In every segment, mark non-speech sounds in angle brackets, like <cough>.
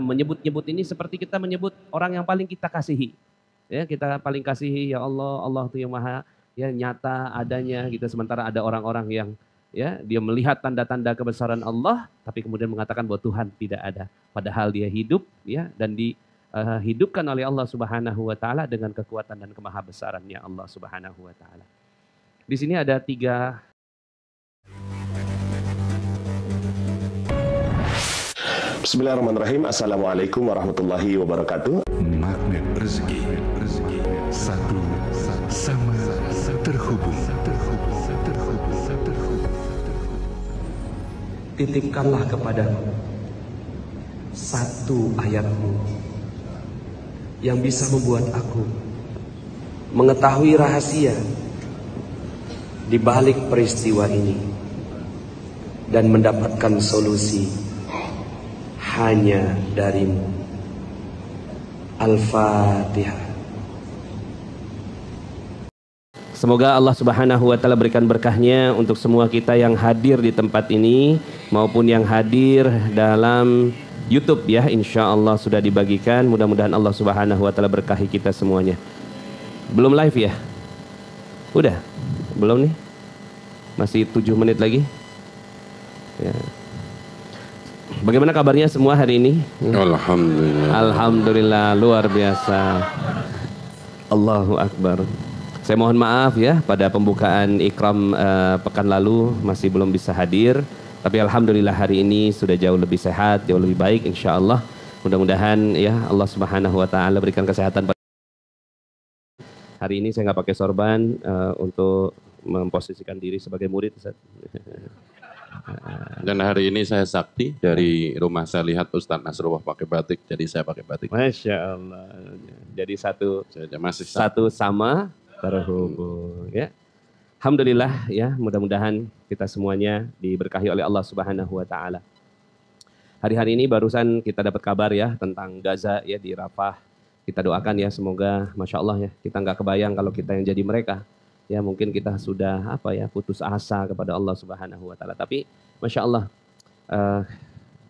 menyebut-nyebut ini seperti kita menyebut orang yang paling kita kasihi. Ya, kita paling kasihi ya Allah, Allah itu yang maha ya nyata adanya gitu sementara ada orang-orang yang ya dia melihat tanda-tanda kebesaran Allah tapi kemudian mengatakan bahwa Tuhan tidak ada padahal dia hidup ya dan dihidupkan eh, oleh Allah Subhanahu wa taala dengan kekuatan dan kemahabesarannya Allah Subhanahu wa taala. Di sini ada tiga Bismillahirrahmanirrahim. Assalamualaikum warahmatullahi wabarakatuh. Magnet rezeki. Satu sama terhubung. Titipkanlah kepadaku satu ayatmu yang bisa membuat aku mengetahui rahasia di balik peristiwa ini dan mendapatkan solusi hanya darimu. Al-Fatihah. Semoga Allah Subhanahu wa taala berikan berkahnya untuk semua kita yang hadir di tempat ini maupun yang hadir dalam YouTube ya insya Allah sudah dibagikan mudah-mudahan Allah Subhanahu wa taala berkahi kita semuanya. Belum live ya? Udah? Belum nih? Masih tujuh menit lagi? Ya. Bagaimana kabarnya semua hari ini? Alhamdulillah. Alhamdulillah luar biasa. Allahu Akbar. Saya mohon maaf ya pada pembukaan ikram uh, pekan lalu masih belum bisa hadir, tapi alhamdulillah hari ini sudah jauh lebih sehat, jauh lebih baik insya Allah. Mudah-mudahan ya Allah Subhanahu wa taala berikan kesehatan pada hari ini saya nggak pakai sorban uh, untuk memposisikan diri sebagai murid. Ustaz. <laughs> Dan hari ini saya sakti dari rumah saya lihat Ustadz Nasrullah pakai batik, jadi saya pakai batik. Masya Allah. Jadi satu Saja masih satu sama terhubung ya. Alhamdulillah ya, mudah-mudahan kita semuanya diberkahi oleh Allah Subhanahu wa taala. Hari-hari ini barusan kita dapat kabar ya tentang Gaza ya di Rafah. Kita doakan ya semoga Masya Allah ya kita nggak kebayang kalau kita yang jadi mereka ya mungkin kita sudah apa ya putus asa kepada Allah Subhanahu wa taala tapi masya Allah uh,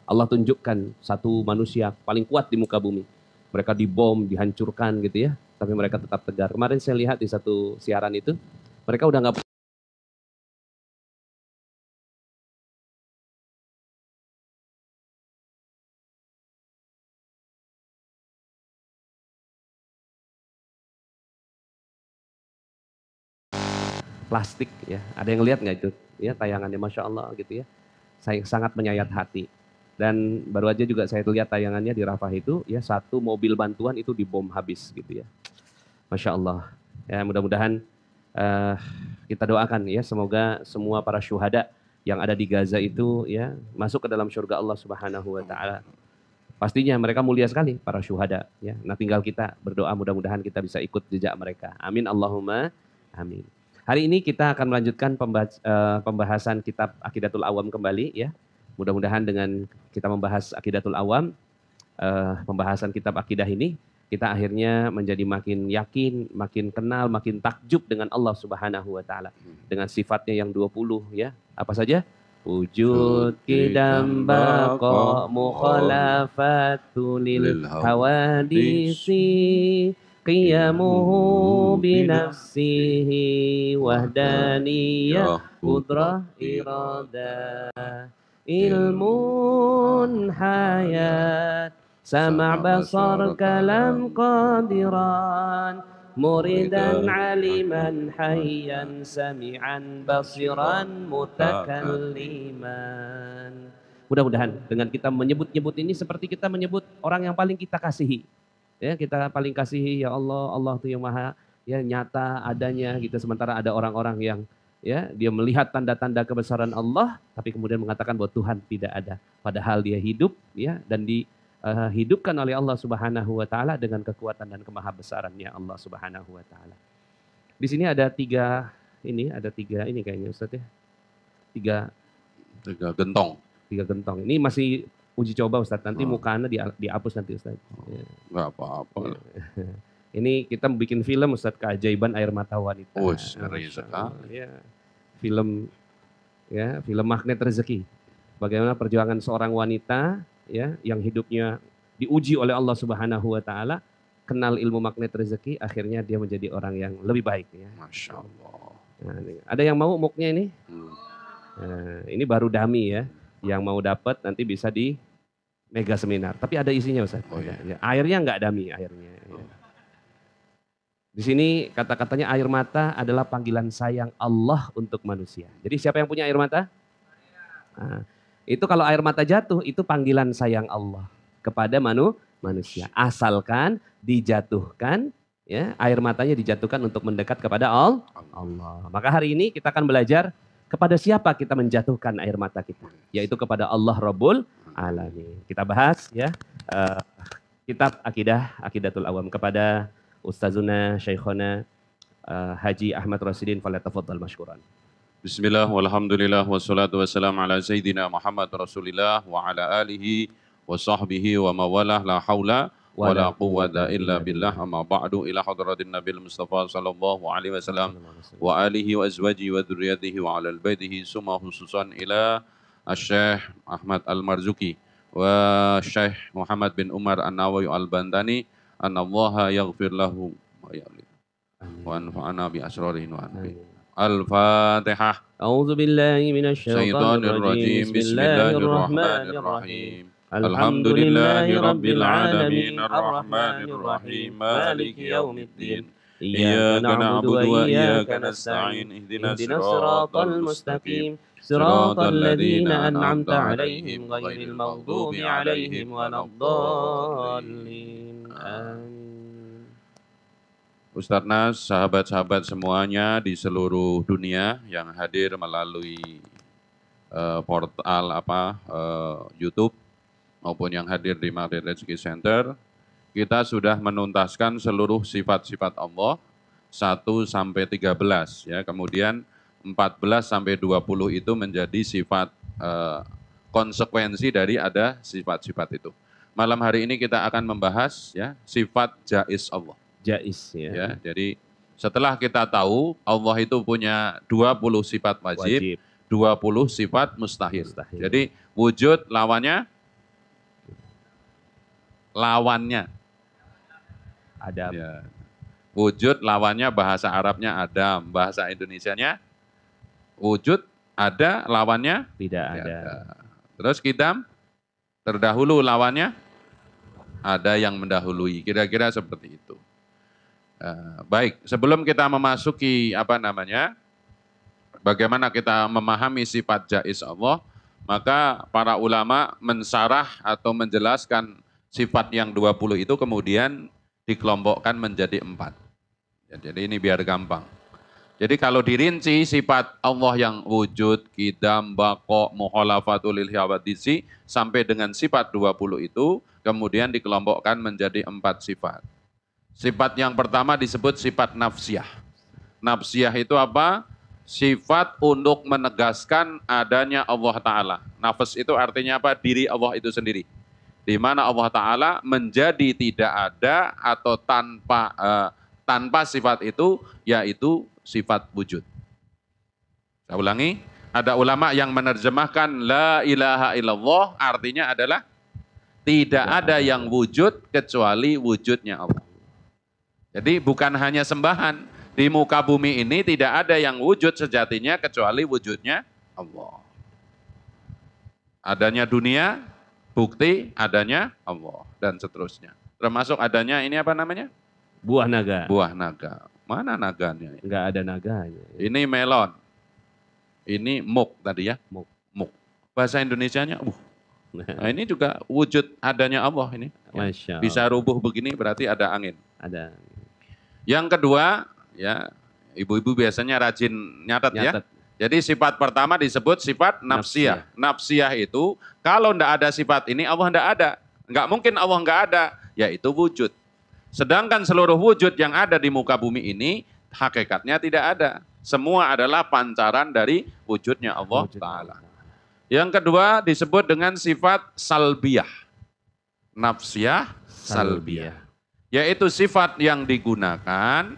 Allah tunjukkan satu manusia paling kuat di muka bumi mereka dibom dihancurkan gitu ya tapi mereka tetap tegar kemarin saya lihat di satu siaran itu mereka udah nggak plastik ya. Ada yang lihat nggak itu? Ya tayangannya Masya Allah gitu ya. Saya sangat menyayat hati. Dan baru aja juga saya lihat tayangannya di Rafah itu ya satu mobil bantuan itu dibom habis gitu ya. Masya Allah. Ya mudah-mudahan uh, kita doakan ya semoga semua para syuhada yang ada di Gaza itu ya masuk ke dalam surga Allah Subhanahu wa taala. Pastinya mereka mulia sekali para syuhada ya. Nah tinggal kita berdoa mudah-mudahan kita bisa ikut jejak mereka. Amin Allahumma amin. Hari ini kita akan melanjutkan eh, pembahasan kitab Akidatul Awam kembali ya. Mudah-mudahan dengan kita membahas Akidatul Awam, eh, pembahasan kitab akidah ini, kita akhirnya menjadi makin yakin, makin kenal, makin takjub dengan Allah Subhanahu wa taala. Dengan sifatnya yang 20 ya. Apa saja? Wujud kidam baqa mukhalafatu lil hawadisi قيمه بنفسه وهدانية قدرة إرادة علم حياة سمع بصر كلام قادرا مريدا علما حيا سميعا بصيرا متكلما Mudah-mudahan dengan kita menyebut-nyebut ini seperti kita menyebut orang yang paling kita kasihi. Ya, kita paling kasihi ya Allah, Allah tuh yang maha ya nyata adanya gitu sementara ada orang-orang yang ya dia melihat tanda-tanda kebesaran Allah tapi kemudian mengatakan bahwa Tuhan tidak ada padahal dia hidup ya dan dihidupkan eh, uh, oleh Allah Subhanahu wa taala dengan kekuatan dan kemahabesarannya Allah Subhanahu wa taala. Di sini ada tiga ini ada tiga ini kayaknya Ustaz ya. Tiga tiga gentong. Tiga gentong. Ini masih uji coba Ustadz. Nanti oh. mukanya di, dihapus nanti Ustadz. Oh. Ya. Gak apa-apa. Iya. <laughs> Ini kita bikin film Ustadz Keajaiban Air Mata Wanita. Oh, sekali. Ya. Film ya, film magnet rezeki. Bagaimana perjuangan seorang wanita ya yang hidupnya diuji oleh Allah Subhanahu wa taala kenal ilmu magnet rezeki akhirnya dia menjadi orang yang lebih baik ya. Masya Allah. Nah, ada yang mau muknya ini? Hmm. Nah, ini baru dami ya. Yang mau dapat nanti bisa di mega seminar. Tapi ada isinya Ustaz. Oh, iya. ya, airnya nggak ada mie airnya. Ya. Oh. Ya. Di sini kata-katanya air mata adalah panggilan sayang Allah untuk manusia. Jadi siapa yang punya air mata? Nah, itu kalau air mata jatuh itu panggilan sayang Allah kepada manu manusia. Asalkan dijatuhkan ya air matanya dijatuhkan untuk mendekat kepada Allah. Allah. Maka hari ini kita akan belajar kepada siapa kita menjatuhkan air mata kita? Yaitu kepada Allah Rabbul Alamin. Kita bahas ya uh, kitab akidah akidatul awam kepada Ustazuna Syekhona uh, eh, Haji Ahmad Rasidin falyatafaddal Mashkuran. Bismillah walhamdulillah wassalatu wassalamu ala sayyidina Muhammad Rasulillah wa ala alihi wa sahbihi wa mawalah la haula ولا قوة إلا بالله أما بعد إلى حضرة النبي المصطفى صلى الله عليه وسلم وآله وأزواجه وذريته وعلى البيته ثم خصوصا إلى الشيخ أحمد المرزوقي والشيخ محمد بن عمر النووي البنداني أن الله يغفر له وأنفعنا بأسراره وأنفعه الفاتحة أعوذ بالله من الشيطان الرجيم بسم الله الرحمن الرحيم الحمد لله رب العالمين الرحمن الرحيم مالك يوم الدين إياك نعبد وإياك نستعين اهدنا الصراط المستقيم صراط الذين أنعمت عليهم Ustadz Nas, sahabat-sahabat semuanya di seluruh dunia yang hadir melalui uh, portal apa uh, YouTube maupun yang hadir di Mahdi Rezeki Center, kita sudah menuntaskan seluruh sifat-sifat Allah 1 sampai 13 ya. Kemudian 14 sampai 20 itu menjadi sifat eh, konsekuensi dari ada sifat-sifat itu. Malam hari ini kita akan membahas ya sifat jais Allah. Jais ya. ya jadi setelah kita tahu Allah itu punya 20 sifat wajib, wajib. 20 sifat mustahil. mustahil. Jadi wujud lawannya lawannya. ada Ya. Wujud lawannya bahasa Arabnya Adam, bahasa Indonesianya wujud ada lawannya tidak ada. ada. Terus kidam terdahulu lawannya ada yang mendahului. Kira-kira seperti itu. Uh, baik, sebelum kita memasuki apa namanya, bagaimana kita memahami sifat jais Allah, maka para ulama mensarah atau menjelaskan sifat yang 20 itu kemudian dikelompokkan menjadi empat. Ya, jadi ini biar gampang. Jadi kalau dirinci sifat Allah yang wujud, kidam, bako, muhalafatul ilhiyawadisi, sampai dengan sifat 20 itu, kemudian dikelompokkan menjadi empat sifat. Sifat yang pertama disebut sifat nafsiyah. Nafsiyah itu apa? Sifat untuk menegaskan adanya Allah Ta'ala. Nafas itu artinya apa? Diri Allah itu sendiri di mana Allah Taala menjadi tidak ada atau tanpa uh, tanpa sifat itu yaitu sifat wujud. Saya ulangi, ada ulama yang menerjemahkan la ilaha illallah artinya adalah tidak ada yang wujud kecuali wujudnya Allah. Jadi bukan hanya sembahan, di muka bumi ini tidak ada yang wujud sejatinya kecuali wujudnya Allah. Adanya dunia bukti adanya Allah dan seterusnya. Termasuk adanya ini apa namanya? Buah naga. Buah naga. Mana naganya? Enggak ada naganya. Ini melon. Ini muk tadi ya. Muk. Muk. Bahasa Indonesianya, uh. Nah, nah ini juga wujud adanya Allah ini. Masya Bisa rubuh begini berarti ada angin. Ada. Yang kedua, ya ibu-ibu biasanya rajin nyatet ya. nyatet. ya. Jadi sifat pertama disebut sifat nafsiyah. Nafsiyah itu kalau ndak ada sifat ini Allah ndak ada. Nggak mungkin Allah nggak ada, yaitu wujud. Sedangkan seluruh wujud yang ada di muka bumi ini hakikatnya tidak ada. Semua adalah pancaran dari wujudnya Allah wujud. Ta'ala. Yang kedua disebut dengan sifat salbiah. Nafsiyah salbiah. salbiah. Yaitu sifat yang digunakan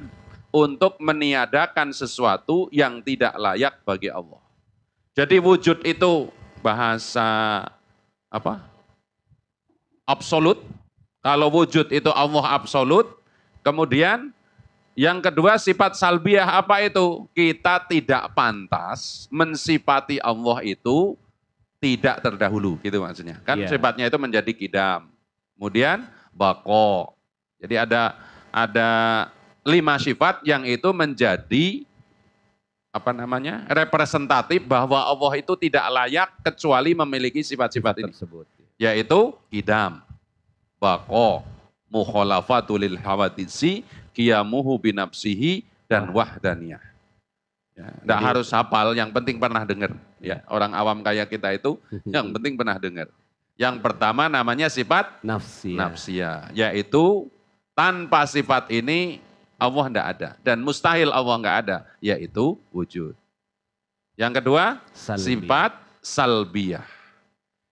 untuk meniadakan sesuatu yang tidak layak bagi Allah. Jadi wujud itu bahasa apa? Absolut. Kalau wujud itu Allah absolut. Kemudian yang kedua sifat salbiah apa itu? Kita tidak pantas mensifati Allah itu tidak terdahulu gitu maksudnya. Kan yeah. sifatnya itu menjadi kidam. Kemudian bako. Jadi ada ada lima sifat yang itu menjadi apa namanya representatif bahwa Allah itu tidak layak kecuali memiliki sifat-sifat tersebut yaitu idam bako mukhalafatulil hawadisi kiamuhu binafsihi dan ah. wahdaniyah ya, harus hafal yang penting pernah dengar ya orang awam kayak kita itu <laughs> yang penting pernah dengar yang pertama namanya sifat nafsia. yaitu tanpa sifat ini Allah tidak ada. Dan mustahil Allah nggak ada, yaitu wujud. Yang kedua, Salbiyah. sifat salbiah.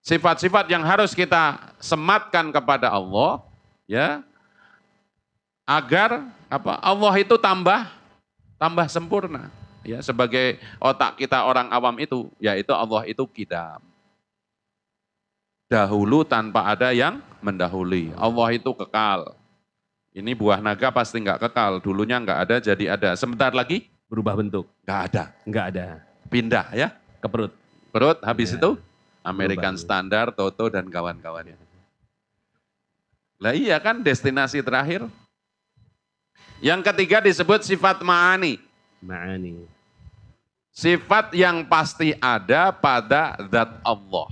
Sifat-sifat yang harus kita sematkan kepada Allah, ya, agar apa Allah itu tambah tambah sempurna ya sebagai otak kita orang awam itu yaitu Allah itu kidam dahulu tanpa ada yang mendahului Allah itu kekal ini buah naga pasti nggak kekal. Dulunya nggak ada, jadi ada. Sebentar lagi berubah bentuk. Nggak ada. Nggak ada. Pindah ya ke perut. Perut habis ya. itu American berubah. Standard, Toto dan kawan-kawannya. Lah iya kan destinasi terakhir. Yang ketiga disebut sifat ma'ani. Ma'ani. Sifat yang pasti ada pada zat Allah.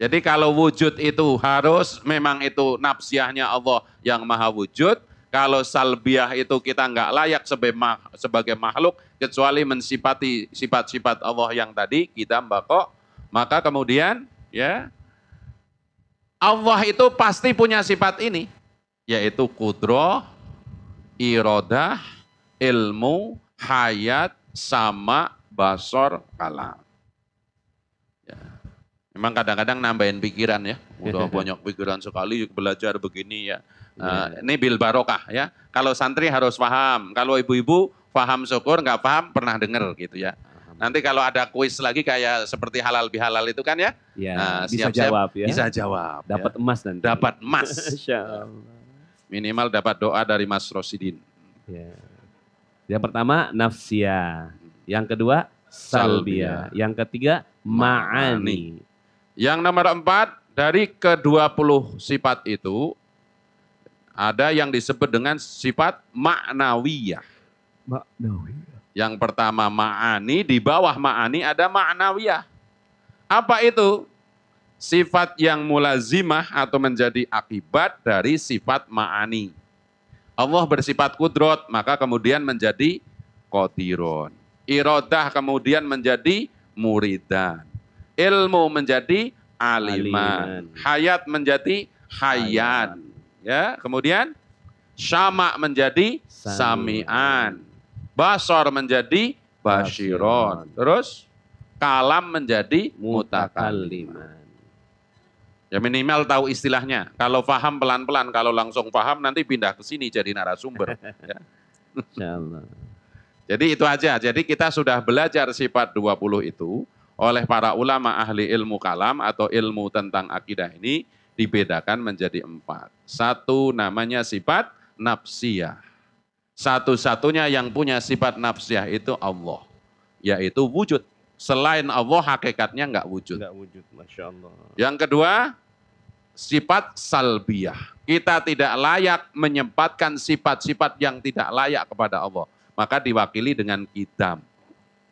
Jadi kalau wujud itu harus memang itu nafsiahnya Allah yang maha wujud. Kalau salbiah itu kita nggak layak sebagai makhluk kecuali mensifati sifat-sifat Allah yang tadi kita mbakok. Maka kemudian ya Allah itu pasti punya sifat ini yaitu kudroh, irodah, ilmu, hayat, sama, basor, kalam. Memang kadang-kadang nambahin pikiran ya. <laughs> Udah banyak pikiran sekali belajar begini ya. Uh, ini bil barokah ya. Kalau santri harus paham. Kalau ibu-ibu paham syukur, nggak paham pernah dengar gitu ya. Nanti kalau ada kuis lagi kayak seperti halal bihalal itu kan ya. ya nah, siap, bisa jawab ya. Bisa jawab. Ya. Dapat ya. emas nanti. Dapat <laughs> emas. Minimal dapat doa dari Mas Rosidin. Ya. Yang pertama nafsiyah, Yang kedua salbia. salbia. Yang ketiga ma'ani. Yang nomor empat, dari ke-20 sifat itu, ada yang disebut dengan sifat maknawiyah. Maknawiyah. Yang pertama ma'ani, di bawah ma'ani ada maknawiyah. Apa itu? Sifat yang mulazimah atau menjadi akibat dari sifat ma'ani. Allah bersifat kudrot, maka kemudian menjadi kotiron. Irodah kemudian menjadi muridan ilmu menjadi aliman, aliman. hayat menjadi hayyan, Ya, kemudian sama menjadi samian, basor menjadi basyiron. Terus kalam menjadi mutakalliman. Ya minimal tahu istilahnya. Kalau paham pelan-pelan, kalau langsung paham nanti pindah ke sini jadi narasumber. <laughs> ya. Jadi itu aja. Jadi kita sudah belajar sifat 20 itu oleh para ulama ahli ilmu kalam atau ilmu tentang akidah ini dibedakan menjadi empat. Satu namanya sifat nafsiyah. Satu-satunya yang punya sifat nafsiyah itu Allah, yaitu wujud. Selain Allah hakikatnya enggak wujud. Enggak wujud, masya Allah. Yang kedua sifat salbiah Kita tidak layak menyempatkan sifat-sifat yang tidak layak kepada Allah. Maka diwakili dengan kitab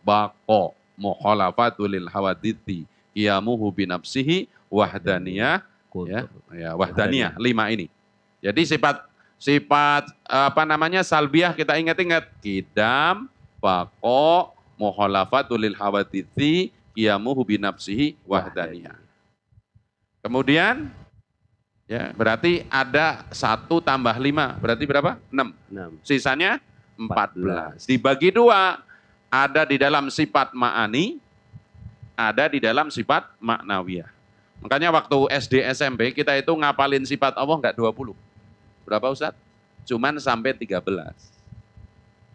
bako, mukhalafatu lil hawaditi qiyamuhu binafsihi wahdaniyah ya, ya wahdaniyah lima ini. Jadi sifat sifat eh, apa namanya salbiah kita ingat-ingat kidam, bako, mukhalafatul lil hawaditi qiyamuhu binafsihi wahdaniyah. Kemudian ya berarti ada satu tambah lima berarti berapa? Enam. Enam. Sisanya empat belas. Dibagi dua ada di dalam sifat ma'ani, ada di dalam sifat maknawiyah. Makanya waktu SD SMP kita itu ngapalin sifat Allah enggak 20. Berapa Ustaz? Cuman sampai 13.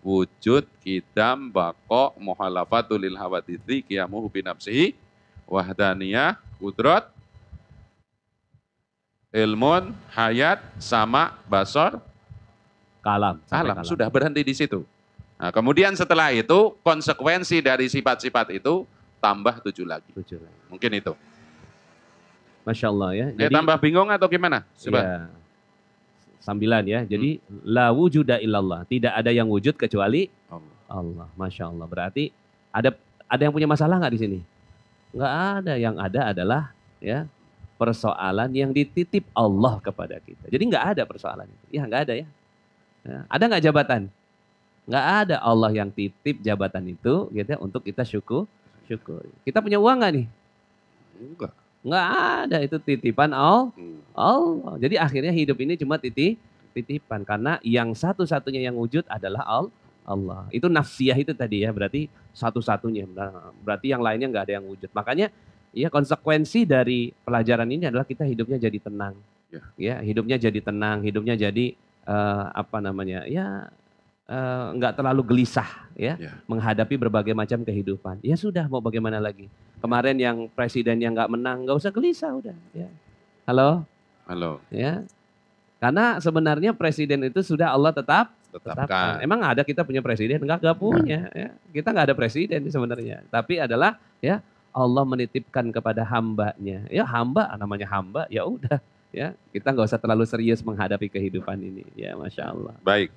Wujud, kidam, bako, muhalafatu lil hawadithi, kiyamuhu binapsihi, wahdaniyah, kudrot, ilmun, hayat, sama, basor, Kalam, kalam. sudah berhenti di situ. Nah, kemudian setelah itu konsekuensi dari sifat-sifat itu tambah tujuh lagi. Tujuh lagi. Mungkin itu. Masya Allah ya. Jadi, ya tambah bingung atau gimana? Coba. Ya, sambilan ya. Jadi hmm. la wujuda illallah. Tidak ada yang wujud kecuali Allah. Allah. Masya Allah. Berarti ada ada yang punya masalah nggak di sini? Nggak ada. Yang ada adalah ya persoalan yang dititip Allah kepada kita. Jadi nggak ada persoalan itu. Ya nggak ada ya. ya. Ada nggak jabatan? Nggak ada Allah yang titip jabatan itu gitu ya, untuk kita syukur. Syukur. Kita punya uang nggak nih? Enggak. Nggak ada itu titipan all, hmm. Allah. Jadi akhirnya hidup ini cuma titip titipan karena yang satu-satunya yang wujud adalah Allah. Itu nafsiyah itu tadi ya, berarti satu-satunya. Nah, berarti yang lainnya nggak ada yang wujud. Makanya ya konsekuensi dari pelajaran ini adalah kita hidupnya jadi tenang. Ya, ya hidupnya jadi tenang, hidupnya jadi uh, apa namanya? Ya Eh, nggak uh, terlalu gelisah ya yeah. menghadapi berbagai macam kehidupan. Ya sudah mau bagaimana lagi. Kemarin yang presiden yang nggak menang nggak usah gelisah udah. Ya. Halo. Halo. Ya. Karena sebenarnya presiden itu sudah Allah tetap tetapkan. tetapkan. Emang ada kita punya presiden? nggak nggak punya. Ya. Kita nggak ada presiden sebenarnya. Tapi adalah ya Allah menitipkan kepada hambanya. Ya hamba, namanya hamba. Ya udah. Ya kita nggak usah terlalu serius menghadapi kehidupan ini. Ya, masya Allah. Baik.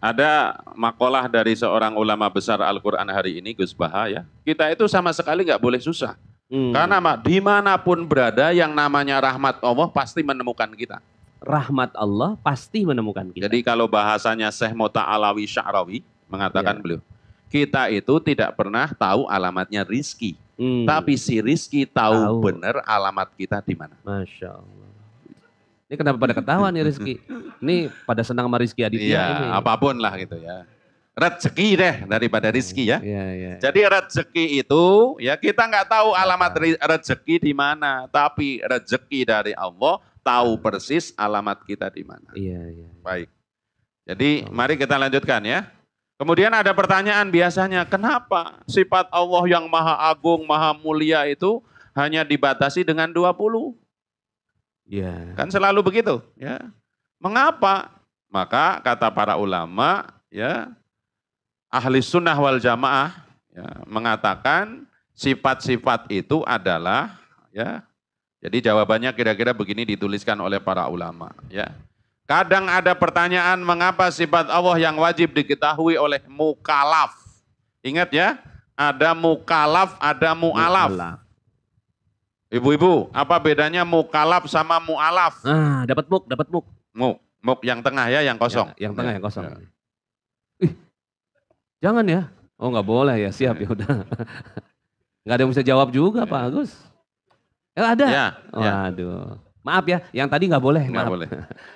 Ada makalah dari seorang ulama besar Al-Quran hari ini, Gus Baha ya. Kita itu sama sekali nggak boleh susah. Hmm. Karena mak, dimanapun berada yang namanya rahmat Allah pasti menemukan kita. Rahmat Allah pasti menemukan kita. Jadi kalau bahasanya Syekh Mota Alawi Sya'rawi mengatakan ya. beliau, kita itu tidak pernah tahu alamatnya rizki. Hmm. Tapi si rizki tahu, tahu. benar alamat kita di mana. Masya Allah. Ini kenapa pada ketawa nih Rizky? <laughs> Ini pada senang sama Rizky Aditya iya, ini. apapun lah gitu ya. Rezeki deh daripada Rizky ya. Iya, iya. Jadi rezeki itu ya kita nggak tahu alamat rezeki di mana, tapi rezeki dari Allah tahu persis alamat kita di mana. Iya, iya, iya. Baik. Jadi mari kita lanjutkan ya. Kemudian ada pertanyaan biasanya, kenapa sifat Allah yang maha agung, maha mulia itu hanya dibatasi dengan 20? Ya. Kan selalu begitu, ya. Mengapa? Maka kata para ulama, ya, ahli sunnah wal jamaah ya, mengatakan sifat-sifat itu adalah ya. Jadi jawabannya kira-kira begini dituliskan oleh para ulama, ya. Kadang ada pertanyaan mengapa sifat Allah yang wajib diketahui oleh mukalaf Ingat ya, ada mukalaf ada mualaf. Ibu-ibu, apa bedanya mukalaf sama mualaf? Ah, dapat muk, dapat muk. Muk, muk yang tengah ya, yang kosong. Ya, yang tengah ya. yang kosong. Ya. Ih, jangan ya. Oh nggak boleh ya, siap ya, ya udah. <laughs> Nggak ada yang bisa jawab juga ya. Pak Agus. Eh ada. Ya, oh, ya. Maaf ya, yang tadi nggak boleh. Nggak boleh.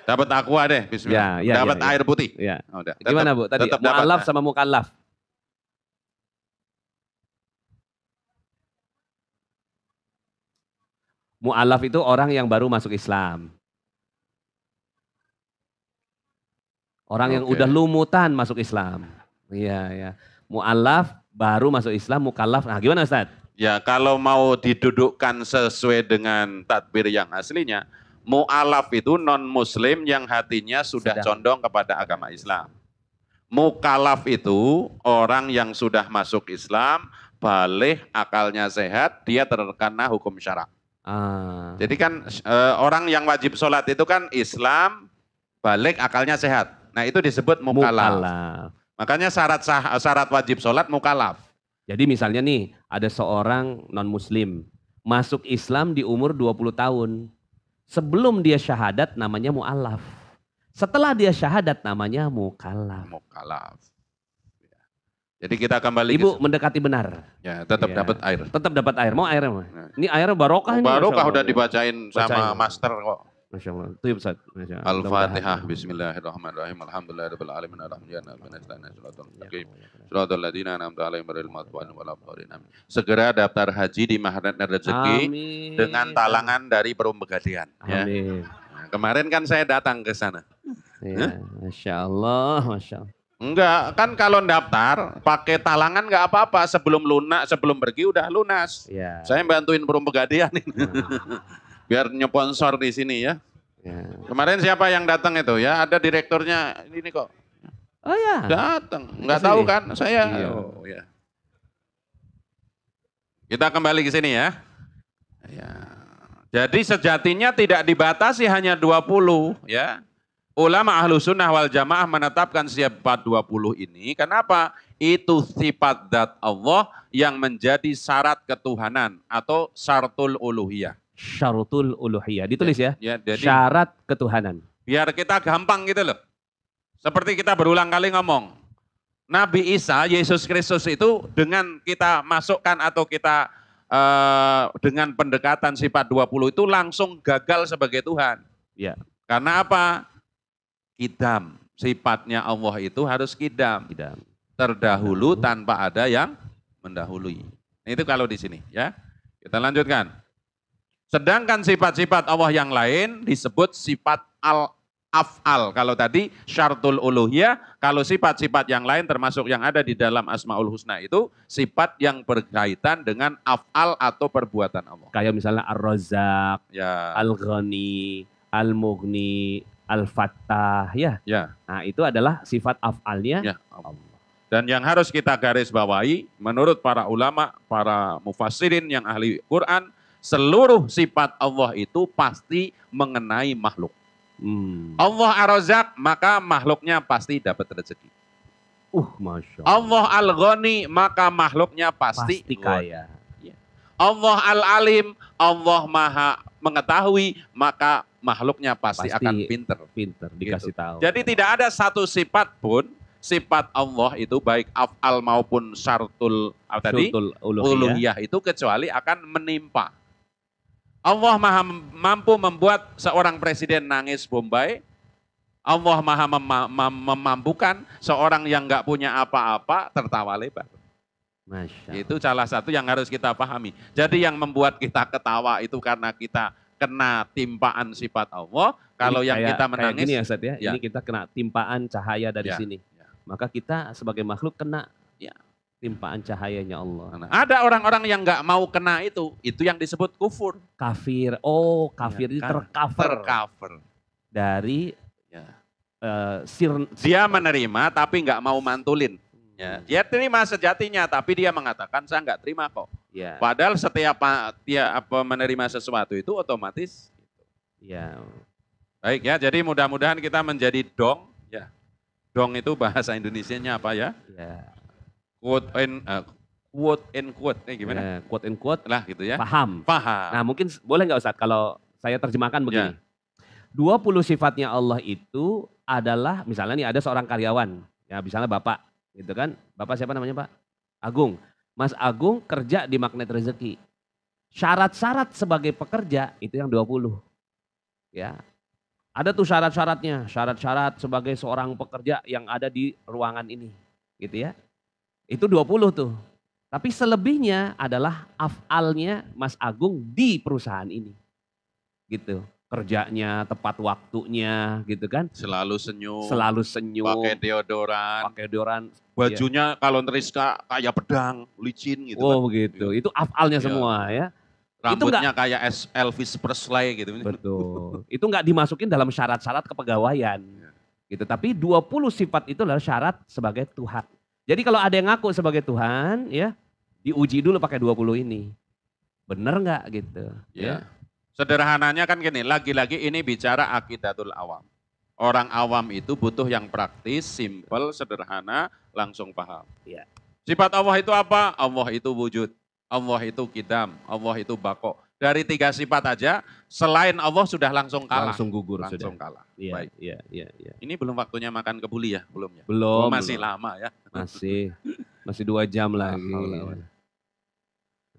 Dapat aqua deh, Bismillah. Ya, ya, ya, dapat ya, air putih. Ya. Oh, Gimana bu? Tadi mualaf sama mukalaf. Mu'alaf itu orang yang baru masuk Islam. Orang okay. yang udah lumutan masuk Islam. Iya, ya. Mu'alaf baru masuk Islam, mukallaf. Nah, gimana Ustaz? Ya, kalau mau didudukkan sesuai dengan tadbir yang aslinya, mu'alaf itu non-muslim yang hatinya sudah, sudah condong kepada agama Islam. Mukallaf itu orang yang sudah masuk Islam, balik akalnya sehat, dia terkena hukum syarak. Ah. Jadi kan e, orang yang wajib sholat itu kan Islam, balik akalnya sehat. Nah itu disebut mukalaf. mukalaf. Makanya syarat sah, eh, syarat wajib sholat mukalaf. Jadi misalnya nih ada seorang non muslim masuk Islam di umur 20 tahun. Sebelum dia syahadat namanya mu'alaf. Setelah dia syahadat namanya mukalaf. Mukalaf. Jadi kita kembali. Ibu ke... mendekati benar. Ya, tetap ya. dapat air. Tetap dapat air. Mau airnya, mah. Ini airnya barokah oh, Barokah udah dibacain Bacain. sama master kok. Ya, Bismillahirrahmanirrahim. Ya ya Segera daftar haji di Maharat Rezeki dengan talangan dari Perumbegadian. Begadian. Ya. Nah, kemarin kan saya datang ke sana. Ya, Masya Allah, Masya Allah. Enggak, kan kalau daftar pakai talangan enggak apa-apa sebelum lunak, sebelum pergi udah lunas. Ya. Saya bantuin perum pegadaian ini. Hmm. <laughs> Biar nyeponsor di sini ya. ya. Kemarin siapa yang datang itu ya? Ada direkturnya ini kok. Oh ya. Datang. Enggak tahu kan saya. Iya. Oh ya. Kita kembali ke sini ya. Ya. Jadi sejatinya tidak dibatasi hanya 20 ya. Ulama ahlu sunnah wal jamaah menetapkan sifat 20 ini. Kenapa? Itu sifat dat Allah yang menjadi syarat ketuhanan atau syaratul uluhiyah. Syartul uluhiyah. Ditulis ya? ya, ya jadi, syarat ketuhanan. Biar kita gampang gitu loh. Seperti kita berulang kali ngomong. Nabi Isa, Yesus Kristus itu dengan kita masukkan atau kita uh, dengan pendekatan sifat 20 itu langsung gagal sebagai Tuhan. Ya. Karena apa? kidam. Sifatnya Allah itu harus kidam. kidam. Terdahulu tanpa ada yang mendahului. Nah, itu kalau di sini ya. Kita lanjutkan. Sedangkan sifat-sifat Allah yang lain disebut sifat al-af'al. Kalau tadi syartul uluhiyah, kalau sifat-sifat yang lain termasuk yang ada di dalam Asmaul Husna itu sifat yang berkaitan dengan af'al atau perbuatan Allah. Kayak misalnya ar-razak, ya. al-ghani, al-mughni, Al-Fattah ya. ya. Nah, itu adalah sifat af'alnya ya. Dan yang harus kita garis bawahi menurut para ulama, para mufassirin yang ahli Quran, seluruh sifat Allah itu pasti mengenai makhluk. Hmm. Allah ar maka makhluknya pasti dapat rezeki. Uh, Masya Allah. Allah Al-Ghani, maka makhluknya pasti, pasti kaya. Ya. Allah Al-Alim, Allah Maha Mengetahui, maka makhluknya pasti, pasti akan pinter. Pinter, gitu. dikasih gitu. tahu. Jadi tidak ada satu sifat pun sifat Allah itu baik afal maupun syartul apa tadi uluhiyah. itu kecuali akan menimpa. Allah maha mampu membuat seorang presiden nangis Bombay. Allah maha mem mem memampukan seorang yang nggak punya apa-apa tertawa lebar. Masya Itu salah satu yang harus kita pahami. Jadi yang membuat kita ketawa itu karena kita kena timpaan sifat Allah. Kalau ini yang kayak, kita menangis, kayak ya, setia ya, ya, ini kita kena timpaan cahaya dari ya. sini. Ya. Maka kita sebagai makhluk kena ya. timpaan cahayanya Allah. Nah, ada orang-orang yang nggak mau kena itu, itu yang disebut kufur. Kafir. Oh, kafir ya, ini kan? tercover. Tercover dari ya. uh, eh, sir. Dia menerima tapi nggak mau mantulin. Ya, dia terima sejatinya, tapi dia mengatakan saya nggak terima kok. Ya. Padahal setiap dia apa menerima sesuatu itu otomatis. Ya. Baik ya, jadi mudah-mudahan kita menjadi dong. Ya, dong itu bahasa Indonesianya apa ya? ya. Quote and uh, eh, quote and quote, eh, gimana? Ya, quote and quote lah gitu ya. Paham. Paham. Nah mungkin boleh nggak Ustadz kalau saya terjemahkan iya. begini. Ya. 20 sifatnya Allah itu adalah misalnya nih ada seorang karyawan, ya misalnya Bapak Gitu kan? Bapak siapa namanya Pak? Agung. Mas Agung kerja di magnet rezeki. Syarat-syarat sebagai pekerja itu yang 20. Ya. Ada tuh syarat-syaratnya, syarat-syarat sebagai seorang pekerja yang ada di ruangan ini. Gitu ya. Itu 20 tuh. Tapi selebihnya adalah afalnya Mas Agung di perusahaan ini. Gitu kerjanya, tepat waktunya gitu kan. Selalu senyum. Selalu senyum. Pakai deodoran. Pakai deodoran. Bajunya iya. ya. kalau Triska kayak pedang, licin gitu. Oh kan. begitu, itu afalnya ya. semua ya. Rambutnya itu gak, kayak Elvis Presley gitu. <laughs> Betul. itu nggak dimasukin dalam syarat-syarat kepegawaian. Ya. Gitu. Tapi 20 sifat itu adalah syarat sebagai Tuhan. Jadi kalau ada yang ngaku sebagai Tuhan ya, diuji dulu pakai 20 ini. Bener nggak gitu. Yeah. Ya. Sederhananya kan gini, lagi-lagi ini bicara akidatul awam. Orang awam itu butuh yang praktis, simple, sederhana, langsung paham. Ya. Sifat Allah itu apa? Allah itu wujud, Allah itu kidam, Allah itu bako. Dari tiga sifat aja, selain Allah sudah langsung kalah. Langsung gugur langsung sudah. kalah. Ya, Baik. Ya, ya, ya. Ini belum waktunya makan kebuli ya? Belum ya? Belum. Oh, masih belum. lama ya? Masih. Masih dua jam lagi.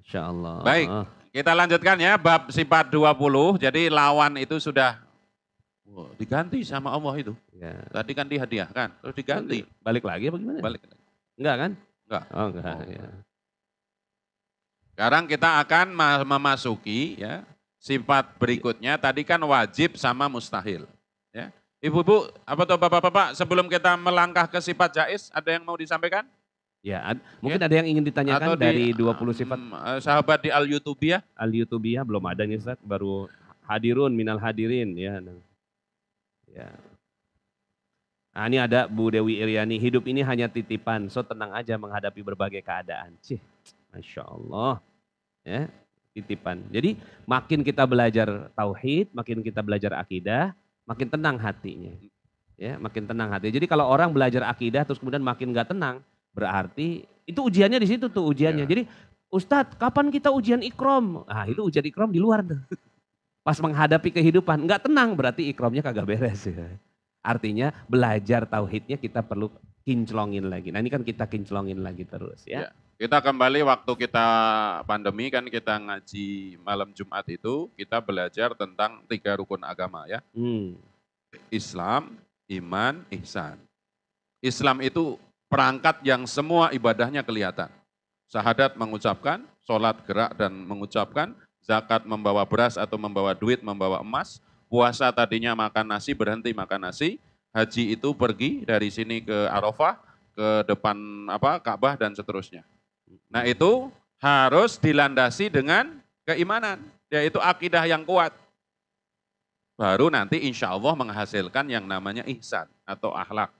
Insya Allah. Baik. Ah. Kita lanjutkan ya bab sifat 20. Jadi lawan itu sudah wow, oh, diganti sama Allah itu. Ya. Tadi kan dihadiahkan, terus diganti. Iya. Balik lagi apa gimana? Balik Enggak kan? Enggak. Oh, enggak. Oh. Ya. Sekarang kita akan memasuki ya sifat berikutnya. Tadi kan wajib sama mustahil. Ya. Ibu-ibu, apa tuh bapak-bapak sebelum kita melangkah ke sifat jais, ada yang mau disampaikan? Ya, ad, ya. mungkin ada yang ingin ditanyakan Atau dari di, 20 sifat. Eh, sahabat di Al ya? Al ya, belum ada nih Ustaz, baru hadirun minal hadirin ya. Ya. Nah, ini ada Bu Dewi Iriani, hidup ini hanya titipan, so tenang aja menghadapi berbagai keadaan. Cih, Masya Allah. Ya, titipan. Jadi makin kita belajar tauhid, makin kita belajar akidah, makin tenang hatinya. Ya, makin tenang hati. Jadi kalau orang belajar akidah terus kemudian makin gak tenang, Berarti itu ujiannya di situ tuh ujiannya. Ya. Jadi Ustadz kapan kita ujian ikrom? ah itu ujian ikrom di luar tuh. <laughs> Pas menghadapi kehidupan nggak tenang berarti ikromnya kagak beres ya. Artinya belajar tauhidnya kita perlu kinclongin lagi. Nah ini kan kita kinclongin lagi terus ya. ya. Kita kembali waktu kita pandemi kan kita ngaji malam Jumat itu kita belajar tentang tiga rukun agama ya. Hmm. Islam, iman, ihsan. Islam itu perangkat yang semua ibadahnya kelihatan. Sahadat mengucapkan, sholat gerak dan mengucapkan, zakat membawa beras atau membawa duit, membawa emas, puasa tadinya makan nasi, berhenti makan nasi, haji itu pergi dari sini ke Arafah, ke depan apa Ka'bah dan seterusnya. Nah itu harus dilandasi dengan keimanan, yaitu akidah yang kuat. Baru nanti insya Allah menghasilkan yang namanya ihsan atau akhlak.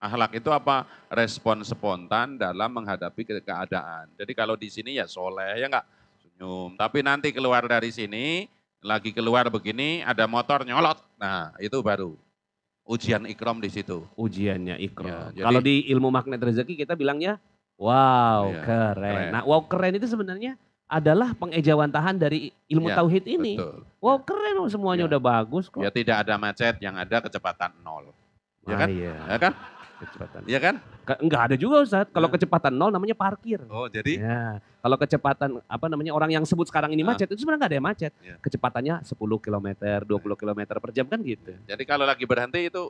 Ahlak itu apa? Respon spontan dalam menghadapi keadaan. Jadi kalau di sini ya soleh, ya enggak? Senyum. Tapi nanti keluar dari sini, lagi keluar begini, ada motor nyolot. Nah, itu baru. Ujian ikram di situ. Ujiannya ikram. Ya, kalau di ilmu magnet rezeki kita bilangnya, wow ya, keren. keren. Nah, wow keren itu sebenarnya adalah pengejawantahan dari ilmu ya, tauhid ini. Betul. Wow keren semuanya ya. udah bagus kok. Ya tidak ada macet yang ada kecepatan nol. Ya ah, Iya. Ya kan? Kecepatan. Iya kan? Ke, enggak ada juga Ustaz. Kalau nah. kecepatan nol namanya parkir. Oh, jadi? Ya. Kalau kecepatan apa namanya orang yang sebut sekarang ini ah. macet, nah. itu sebenarnya enggak ada yang macet. Ya. Kecepatannya 10 km, 20 km per jam kan gitu. Jadi kalau lagi berhenti itu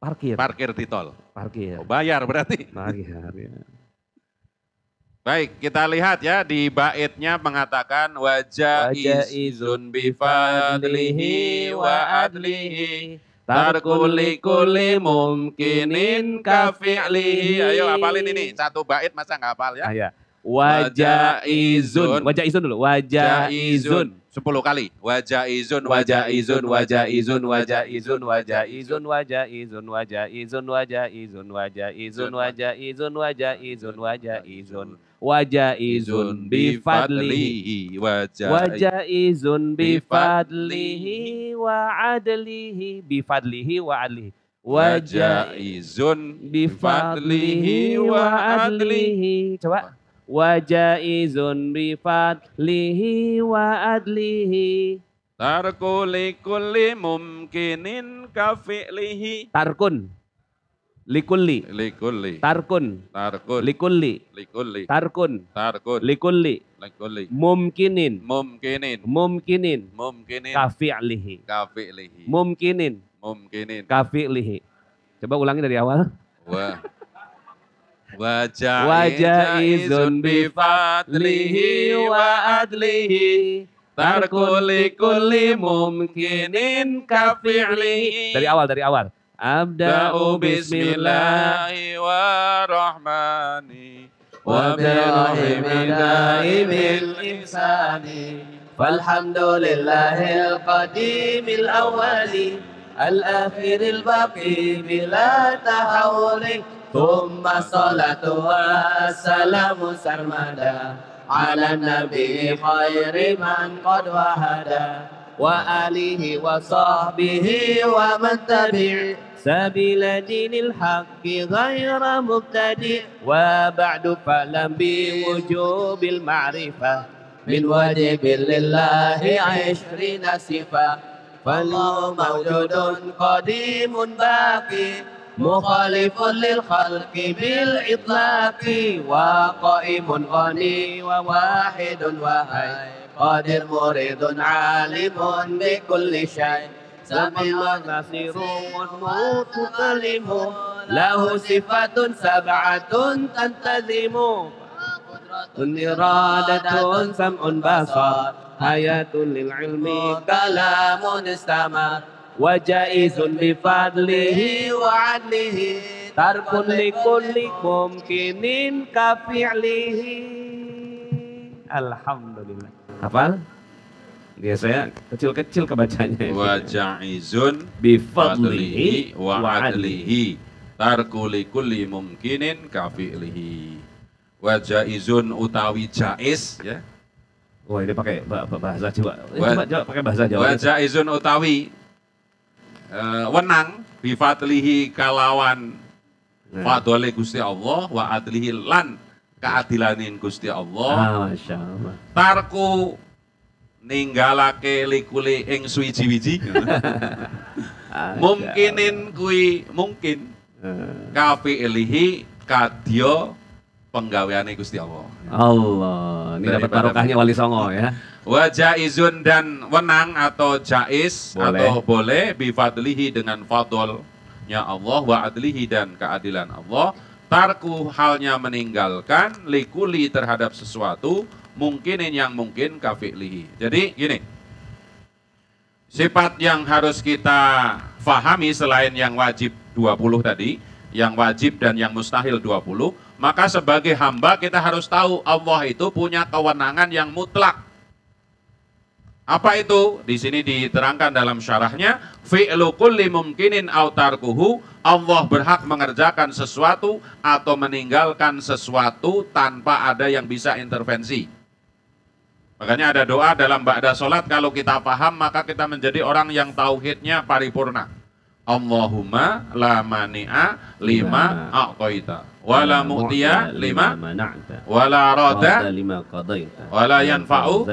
parkir. Parkir di tol. Parkir. Oh, bayar berarti. Bayar ya. Baik, kita lihat ya di baitnya mengatakan wajah izun bifadlihi wa adlihi Tarkuli kuli mungkinin kafi'lihi. Ayo hafalin ini. Satu bait masa nggak hafal ya? Ah, ya. Wajah izun. Wajah izun dulu. Wajah izun. Sepuluh kali. Wajah izun, wajah izun, wajah izun, wajah izun, wajah izun, wajah izun, wajah izun, wajah izun, wajah izun, wajah izun, wajah izun, wajah izun, wajah izun wajaizun bifadlihi wajaizun bifadlihi wa adlihi bifadlihi wa adlihi wajaizun bifadlihi wa adlihi coba wajaizun bifadlihi wa adlihi Tarku kulli mumkinin kafi'lihi Tarkun Likulli. Likulli. Tarkun. Tarkun. Likulli. Likulli. Tarkun. Tarkun. Likulli. Likulli. Mumkinin. Mumkinin. Mumkinin. Mumkinin. Kafi'lihi. Kafi'lihi. Mumkinin. Mumkinin. Kafi'lihi. Coba ulangi dari awal. Wah. Wajah izun bifatlihi wa adlihi Tarkuli mungkinin kafi'lihi Dari awal, dari awal أبدأ بسم الله والرحمن وبرحم دائم الإنسان فالحمد لله القديم الأول الآخر الباقي بلا تحول ثم الصلاة والسلام سرمدا على النبي خير من قد وهدى وآله وصحبه ومن تبع سبيل دين الحق غير مبتدئ وبعد فلم بوجوب المعرفة من واجب لله عشرين صفة فالله موجود قديم باقي مخالف للخلق بالإطلاق وقائم غني وواحد وهي قادر مريد عالم بكل شيء Zamilah nasirun mutu kalimu, lahu sifatun sabatun tantazimu, niradatun samun basar, hayatun ilmi kalamun istama, wajizun bi fadlihi wa mungkinin kafirlihi. Alhamdulillah. Apa? Biasanya kecil-kecil kebacanya. Wa ja'izun bi fadlihi wa adlihi tarkuli kulli mumkinin kafi'lihi. Wa ja'izun utawi jaiz ya. Wah ini pakai bahasa Jawa. Ini eh, coba, coba pakai bahasa Jawa. Wa ja'izun utawi uh, wenang bi fadlihi kalawan nah. fadole Gusti Allah wa adlihi lan keadilanin Gusti Allah. Ah, Masya Allah. Tarku ninggalake likule ing suwiji-wiji. <laughs> Mungkinin kui mungkin eh. kafi elihi kadya penggaweane Gusti Allah. Allah, ini dapat barokahnya Wali Songo ya. <laughs> Wajah izun dan wenang atau jais boleh. atau boleh bifadlihi dengan fadolnya Allah wa adlihi dan keadilan Allah. Tarku halnya meninggalkan likuli terhadap sesuatu mungkinin yang mungkin kafi'lihi. Jadi gini, sifat yang harus kita fahami selain yang wajib 20 tadi, yang wajib dan yang mustahil 20, maka sebagai hamba kita harus tahu Allah itu punya kewenangan yang mutlak. Apa itu? Di sini diterangkan dalam syarahnya, fi'lu kulli mumkinin autarkuhu, Allah berhak mengerjakan sesuatu atau meninggalkan sesuatu tanpa ada yang bisa intervensi. Makanya ada doa dalam ba'da sholat, kalau kita paham maka kita menjadi orang yang tauhidnya paripurna. Allahumma la mani'a lima a'qaita. wa la mu'tiya lima mana'ta wa la rada lima qadaita wa la yanfa'u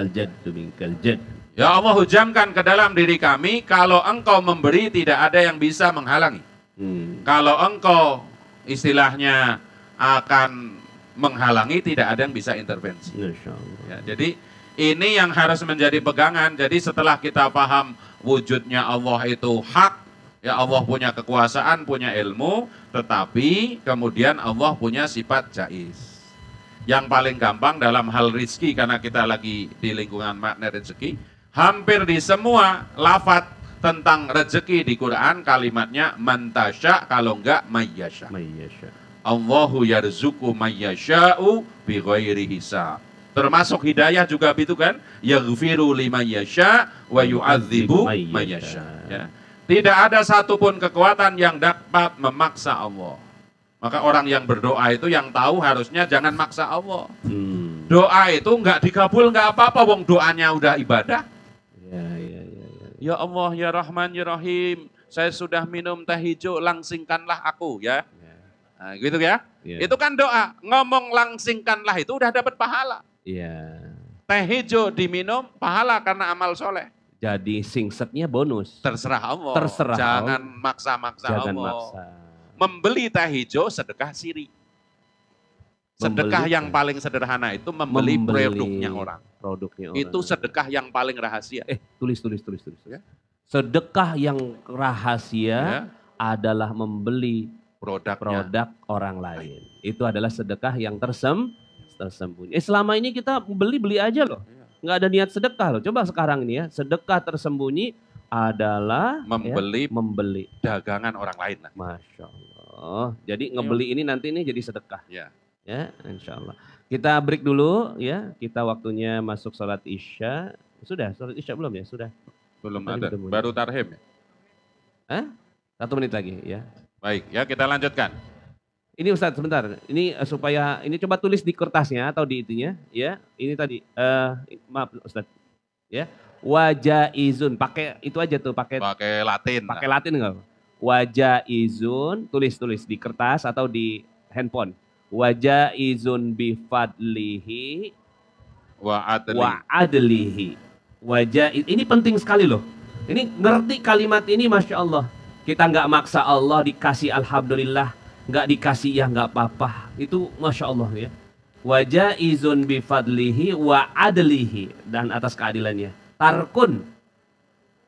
minkal jadd Ya Allah hujamkan ke dalam diri kami kalau engkau memberi tidak ada yang bisa menghalangi. Hmm. Kalau engkau istilahnya akan menghalangi tidak ada yang bisa intervensi. Ya, jadi ini yang harus menjadi pegangan. Jadi setelah kita paham wujudnya Allah itu hak, ya Allah punya kekuasaan, punya ilmu, tetapi kemudian Allah punya sifat jais. Yang paling gampang dalam hal rizki, karena kita lagi di lingkungan makna rezeki, hampir di semua lafat tentang rezeki di Quran kalimatnya mantasya kalau enggak mayyasya. Allahu yarzuku mayyasha'u bi ghairi hisab. Termasuk hidayah juga begitu kan, yaghfiru liman yasha wa yu'adzibu man yasha. Ya. Tidak ada satupun kekuatan yang dapat memaksa Allah. Maka orang yang berdoa itu yang tahu harusnya jangan maksa Allah. Hmm. Doa itu nggak dikabul nggak apa-apa, wong doanya udah ibadah. Ya, ya, ya, ya. ya Allah, ya Rahman, ya Rahim, saya sudah minum teh hijau, langsingkanlah aku ya. ya. Nah, gitu ya. ya. Itu kan doa, ngomong langsingkanlah itu udah dapat pahala. Iya. Teh hijau diminum pahala karena amal soleh. Jadi singsetnya bonus. Terserah Allah. Terserah Jangan maksa-maksa Jangan Allah. maksa. Membeli teh hijau sedekah siri. Sedekah membeli yang paling sederhana itu membeli, membeli produknya orang. Produknya orang. Itu sedekah yang paling rahasia. Eh, tulis tulis tulis tulis. Ya. Sedekah yang rahasia ya. adalah membeli produk produk orang lain. Itu adalah sedekah yang tersem tersembunyi. Eh selama ini kita beli-beli aja loh. Iya. Nggak ada niat sedekah loh. Coba sekarang ini ya, sedekah tersembunyi adalah ya, membeli ya, membeli dagangan orang lain lah. Masya Allah. Jadi ngebeli ini nanti ini jadi sedekah. Ya. Ya, insya Allah. Kita break dulu ya. Kita waktunya masuk sholat isya. Sudah, sholat isya belum ya? Sudah. Belum Tadi ada. Baru tarhim ya? Hah? Satu menit lagi ya. Baik, ya kita lanjutkan. Ini Ustadz sebentar, ini eh, supaya ini coba tulis di kertasnya atau di itunya, ya. Ini tadi, uh, maaf Ustadz, ya. Wajah izun, pakai itu aja tuh, pakai pakai Latin, pakai Latin enggak? Wajah izun, tulis tulis di kertas atau di handphone. Wajah izun bifadlihi wa adlihi. Wa adlihi. Wajah ini penting sekali loh. Ini ngerti kalimat ini, masya Allah. Kita nggak maksa Allah dikasih alhamdulillah nggak dikasih ya nggak apa-apa itu masya Allah ya wajah izun bifadlihi wa adlihi dan atas keadilannya tarkun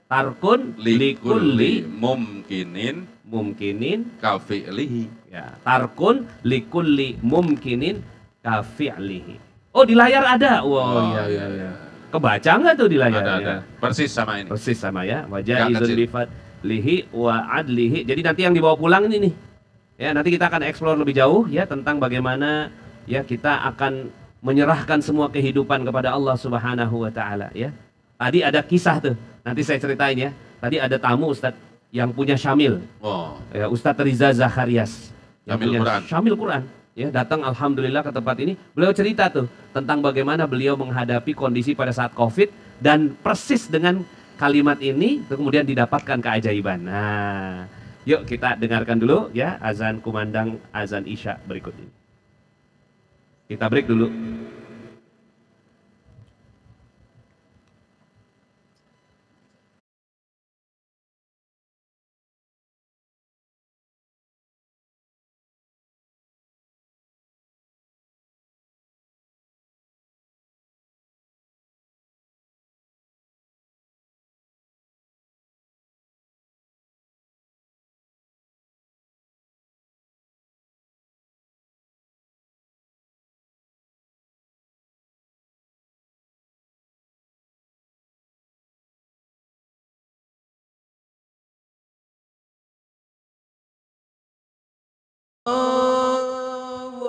tarkun likulli mumkinin mumkinin kafi'lihi ya tarkun likulli mumkinin kafi'lihi oh di layar ada wow oh, ya, ya, ya. kebaca nggak tuh di layar ada, ya? ada. persis sama ini persis sama ya wajah izun bifadlihi wa adlihi jadi nanti yang dibawa pulang ini nih Ya, nanti kita akan explore lebih jauh ya tentang bagaimana ya kita akan menyerahkan semua kehidupan kepada Allah Subhanahu wa taala ya. Tadi ada kisah tuh. Nanti saya ceritain ya. Tadi ada tamu Ustadz yang punya Syamil. Oh. Ya, Ustadz Riza Zakarias Syamil Quran. Syamil Quran. Ya, datang alhamdulillah ke tempat ini. Beliau cerita tuh tentang bagaimana beliau menghadapi kondisi pada saat Covid dan persis dengan kalimat ini kemudian didapatkan keajaiban. Nah, Yuk kita dengarkan dulu ya azan kumandang azan Isya berikut ini. Kita break dulu.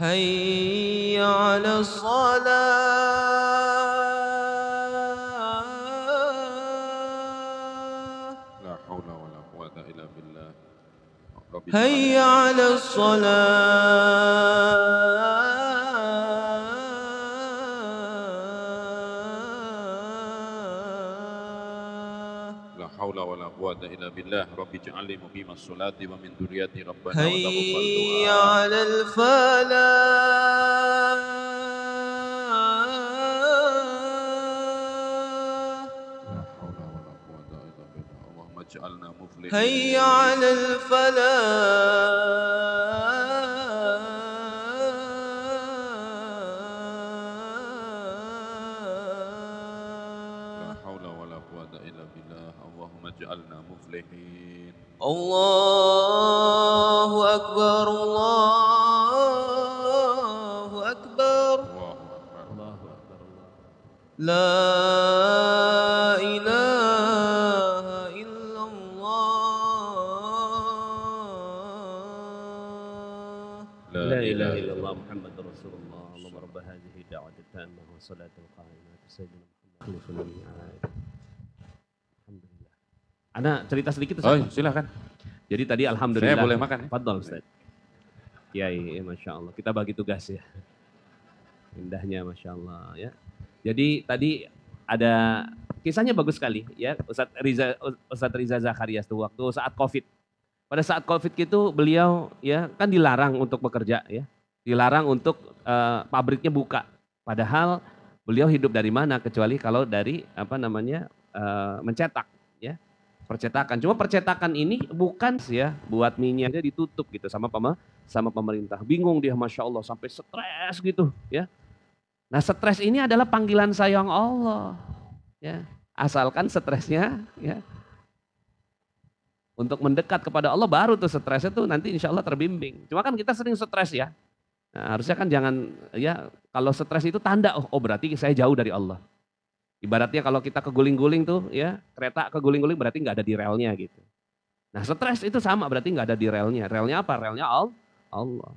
هيا على الصلاة لا حول ولا قوة إلا بالله هيا على الصلاة قوة إلا بالله رب اجعلني مقيم الصلاة ومن ذريتي ربنا هيا على الفلاح اجعلنا مفلحين هيا على الفلاح الله أكبر الله أكبر الله أكبر لا إله إلا الله لا إله إلا الله محمد رسول الله اللهم رب هذه الدعوة التامة والصلاة القائمة سيدنا محمد صلى الله Ada cerita sedikit Ustaz? Oh iya, silakan. Jadi tadi Alhamdulillah. Saya boleh makan. Ya? Fadol Ustaz. Ya iya Masya Allah. Kita bagi tugas ya. Indahnya Masya Allah ya. Jadi tadi ada kisahnya bagus sekali ya Ustadz Riza Ustadz Riza Zakaria itu waktu saat Covid. Pada saat Covid itu beliau ya kan dilarang untuk bekerja ya. Dilarang untuk uh, pabriknya buka. Padahal beliau hidup dari mana kecuali kalau dari apa namanya uh, mencetak ya percetakan. Cuma percetakan ini bukan ya buat minyaknya ditutup gitu sama pema, sama pemerintah. Bingung dia masya Allah sampai stres gitu ya. Nah stres ini adalah panggilan sayang Allah ya. Asalkan stresnya ya untuk mendekat kepada Allah baru tuh stresnya tuh nanti insya Allah terbimbing. Cuma kan kita sering stres ya. Nah, harusnya kan jangan ya kalau stres itu tanda oh, oh berarti saya jauh dari Allah. Ibaratnya kalau kita keguling-guling tuh ya, kereta keguling-guling berarti nggak ada di relnya gitu. Nah stres itu sama berarti nggak ada di relnya. Relnya apa? Relnya Allah.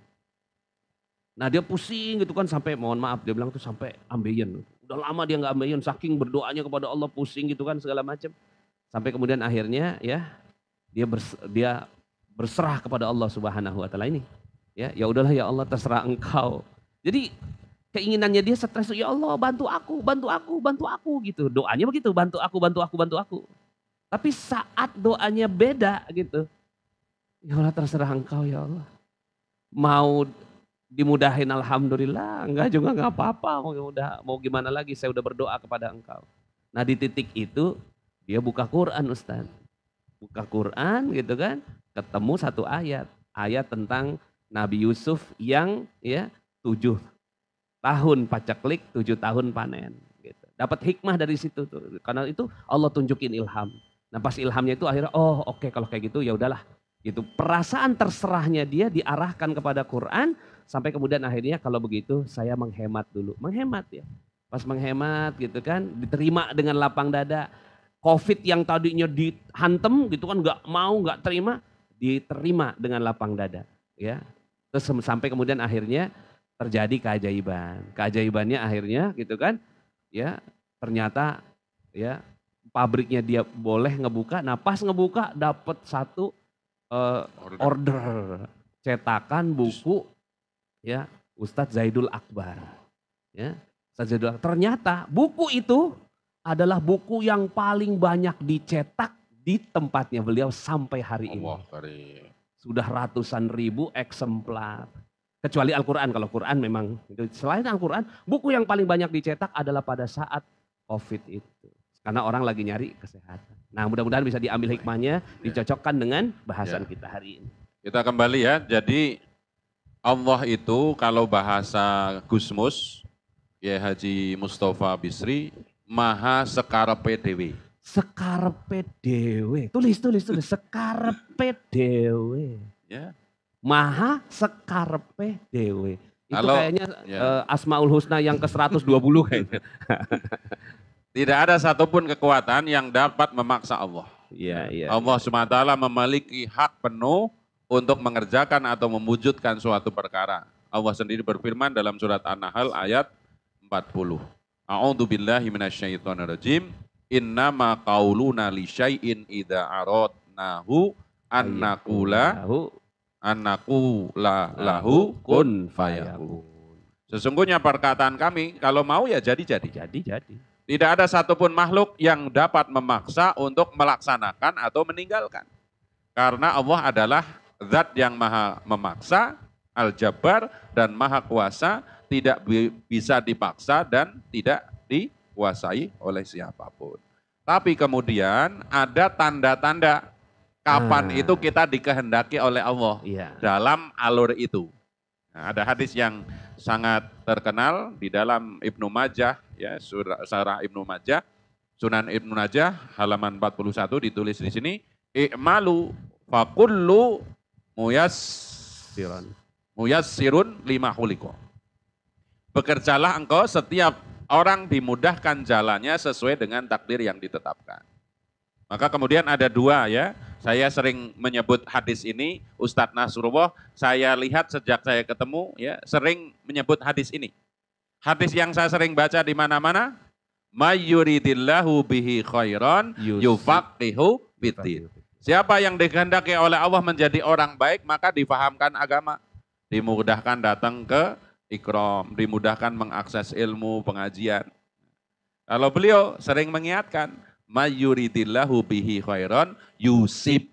Nah dia pusing gitu kan sampai mohon maaf dia bilang tuh sampai ambeien. Udah lama dia nggak ambeien saking berdoanya kepada Allah pusing gitu kan segala macam. Sampai kemudian akhirnya ya dia bers, dia berserah kepada Allah Subhanahu wa taala ini. Ya, ya udahlah ya Allah terserah engkau. Jadi keinginannya dia stres ya Allah bantu aku bantu aku bantu aku gitu doanya begitu bantu aku bantu aku bantu aku tapi saat doanya beda gitu ya Allah terserah engkau ya Allah mau dimudahin alhamdulillah enggak juga enggak apa-apa mau udah mau gimana lagi saya udah berdoa kepada engkau nah di titik itu dia buka Quran Ustaz buka Quran gitu kan ketemu satu ayat ayat tentang Nabi Yusuf yang ya tujuh tahun paceklik, tujuh tahun panen. Gitu. Dapat hikmah dari situ tuh. Karena itu Allah tunjukin ilham. Nah pas ilhamnya itu akhirnya oh oke okay, kalau kayak gitu ya udahlah. Gitu. Perasaan terserahnya dia diarahkan kepada Quran sampai kemudian akhirnya kalau begitu saya menghemat dulu. Menghemat ya. Pas menghemat gitu kan diterima dengan lapang dada. Covid yang tadinya dihantem gitu kan gak mau gak terima diterima dengan lapang dada ya. Terus sampai kemudian akhirnya terjadi keajaiban. Keajaibannya akhirnya gitu kan, ya ternyata ya pabriknya dia boleh ngebuka, nah pas ngebuka dapat satu uh, order. order cetakan buku ya Ustadz Zaidul Akbar. Ya, Ustadz Zaidul Akbar. Ternyata buku itu adalah buku yang paling banyak dicetak di tempatnya beliau sampai hari Allah, ini. Kari. Sudah ratusan ribu eksemplar. Kecuali Al-Quran, kalau Quran memang selain Al-Quran, buku yang paling banyak dicetak adalah pada saat COVID itu. Karena orang lagi nyari kesehatan. Nah mudah-mudahan bisa diambil hikmahnya, ya. dicocokkan dengan bahasan ya. kita hari ini. Kita kembali ya, jadi Allah itu kalau bahasa Gusmus, ya Haji Mustafa Bisri, maha sekarepe dewi. Sekarepe dewi, tulis, tulis, tulis, sekarepe dewi. Ya, maha sekarpe dewe. Itu Halo, kayaknya ya. uh, Asmaul Husna yang ke-120 kayaknya. <laughs> Tidak ada satupun kekuatan yang dapat memaksa Allah. Ya, ya, Allah ya. SWT memiliki hak penuh untuk mengerjakan atau mewujudkan suatu perkara. Allah sendiri berfirman dalam surat An-Nahl ayat 40. A'udzu billahi minasyaitonir rajim. Innama qauluna li syai'in idza aradnahu an naqula anakku la lahu kun fayakun. Sesungguhnya perkataan kami, kalau mau ya jadi-jadi. Jadi-jadi. Tidak ada satupun makhluk yang dapat memaksa untuk melaksanakan atau meninggalkan. Karena Allah adalah zat yang maha memaksa, al-jabbar, dan maha kuasa, tidak bisa dipaksa dan tidak dikuasai oleh siapapun. Tapi kemudian ada tanda-tanda Kapan nah. itu kita dikehendaki oleh Allah ya. dalam alur itu. Nah, ada hadis yang sangat terkenal di dalam Ibnu Majah, ya surah, surah Ibnu Majah, Sunan Ibnu Najah halaman 41 ditulis di sini, "I'malu fakullu muyassirun, Muyassirun lima huliko. Bekerjalah engkau setiap orang dimudahkan jalannya sesuai dengan takdir yang ditetapkan. Maka kemudian ada dua ya, saya sering menyebut hadis ini, Ustadz Nasrullah, saya lihat sejak saya ketemu, ya sering menyebut hadis ini. Hadis yang saya sering baca di mana-mana, mayuridillahu bihi khairan yufaqihu fitin. Siapa yang dikehendaki oleh Allah menjadi orang baik, maka difahamkan agama. Dimudahkan datang ke ikram, dimudahkan mengakses ilmu, pengajian. Kalau beliau sering mengingatkan, Mayuridillahu bihi khairan yusib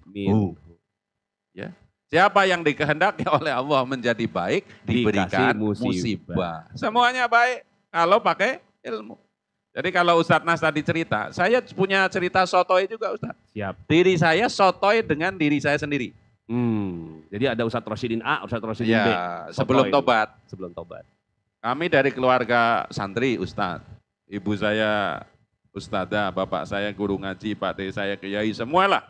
Ya. Siapa yang dikehendaki <laughs> oleh Allah menjadi baik diberikan musibah. musibah. Semuanya baik kalau pakai ilmu. Jadi kalau Ustadz Nas tadi cerita, saya punya cerita sotoy juga Ustadz. Siap. Diri saya sotoy dengan diri saya sendiri. Hmm. Jadi ada Ustadz Rosidin A, Ustadz Rosidin ya, B. sebelum tobat. Sebelum tobat. Kami dari keluarga santri Ustadz. Ibu saya Ustadzah, bapak saya guru ngaji, pak de saya kiai, semualah.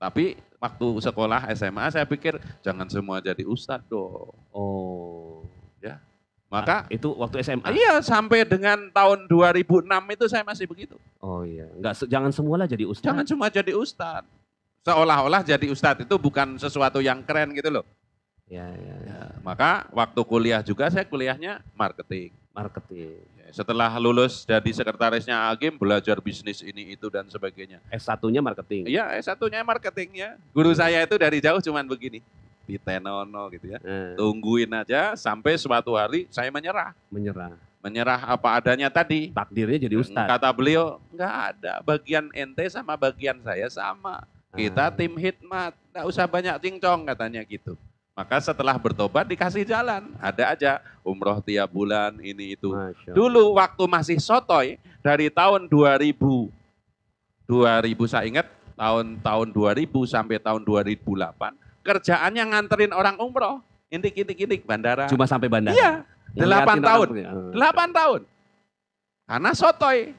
Tapi waktu sekolah SMA saya pikir jangan semua jadi Ustad, dong. Oh. Ya. Maka ah, itu waktu SMA. Iya, sampai dengan tahun 2006 itu saya masih begitu. Oh iya, enggak jangan semualah jadi Ustad. Jangan cuma jadi Ustad. Seolah-olah jadi Ustad itu bukan sesuatu yang keren gitu loh. Ya, ya, ya, ya. Maka waktu kuliah juga saya kuliahnya marketing. Marketing setelah lulus jadi sekretarisnya Agim belajar bisnis ini itu dan sebagainya. s satunya marketing. Iya, s satunya nya marketing ya. Guru hmm. saya itu dari jauh cuman begini. Di tenono gitu ya. Hmm. Tungguin aja sampai suatu hari saya menyerah. Menyerah. Menyerah apa adanya tadi. Takdirnya jadi ustaz. Kata beliau, nggak ada bagian ente sama bagian saya sama. Kita hmm. tim hitmat nggak usah banyak cincong katanya gitu. Maka setelah bertobat dikasih jalan. Ada aja umroh tiap bulan ini itu. Dulu waktu masih sotoy dari tahun 2000. 2000 saya ingat tahun-tahun 2000 sampai tahun 2008 kerjaannya nganterin orang umroh. Intik, intik, intik bandara. Cuma sampai bandara? Iya. Delapan tahun. Oh. Delapan tahun. Karena sotoy.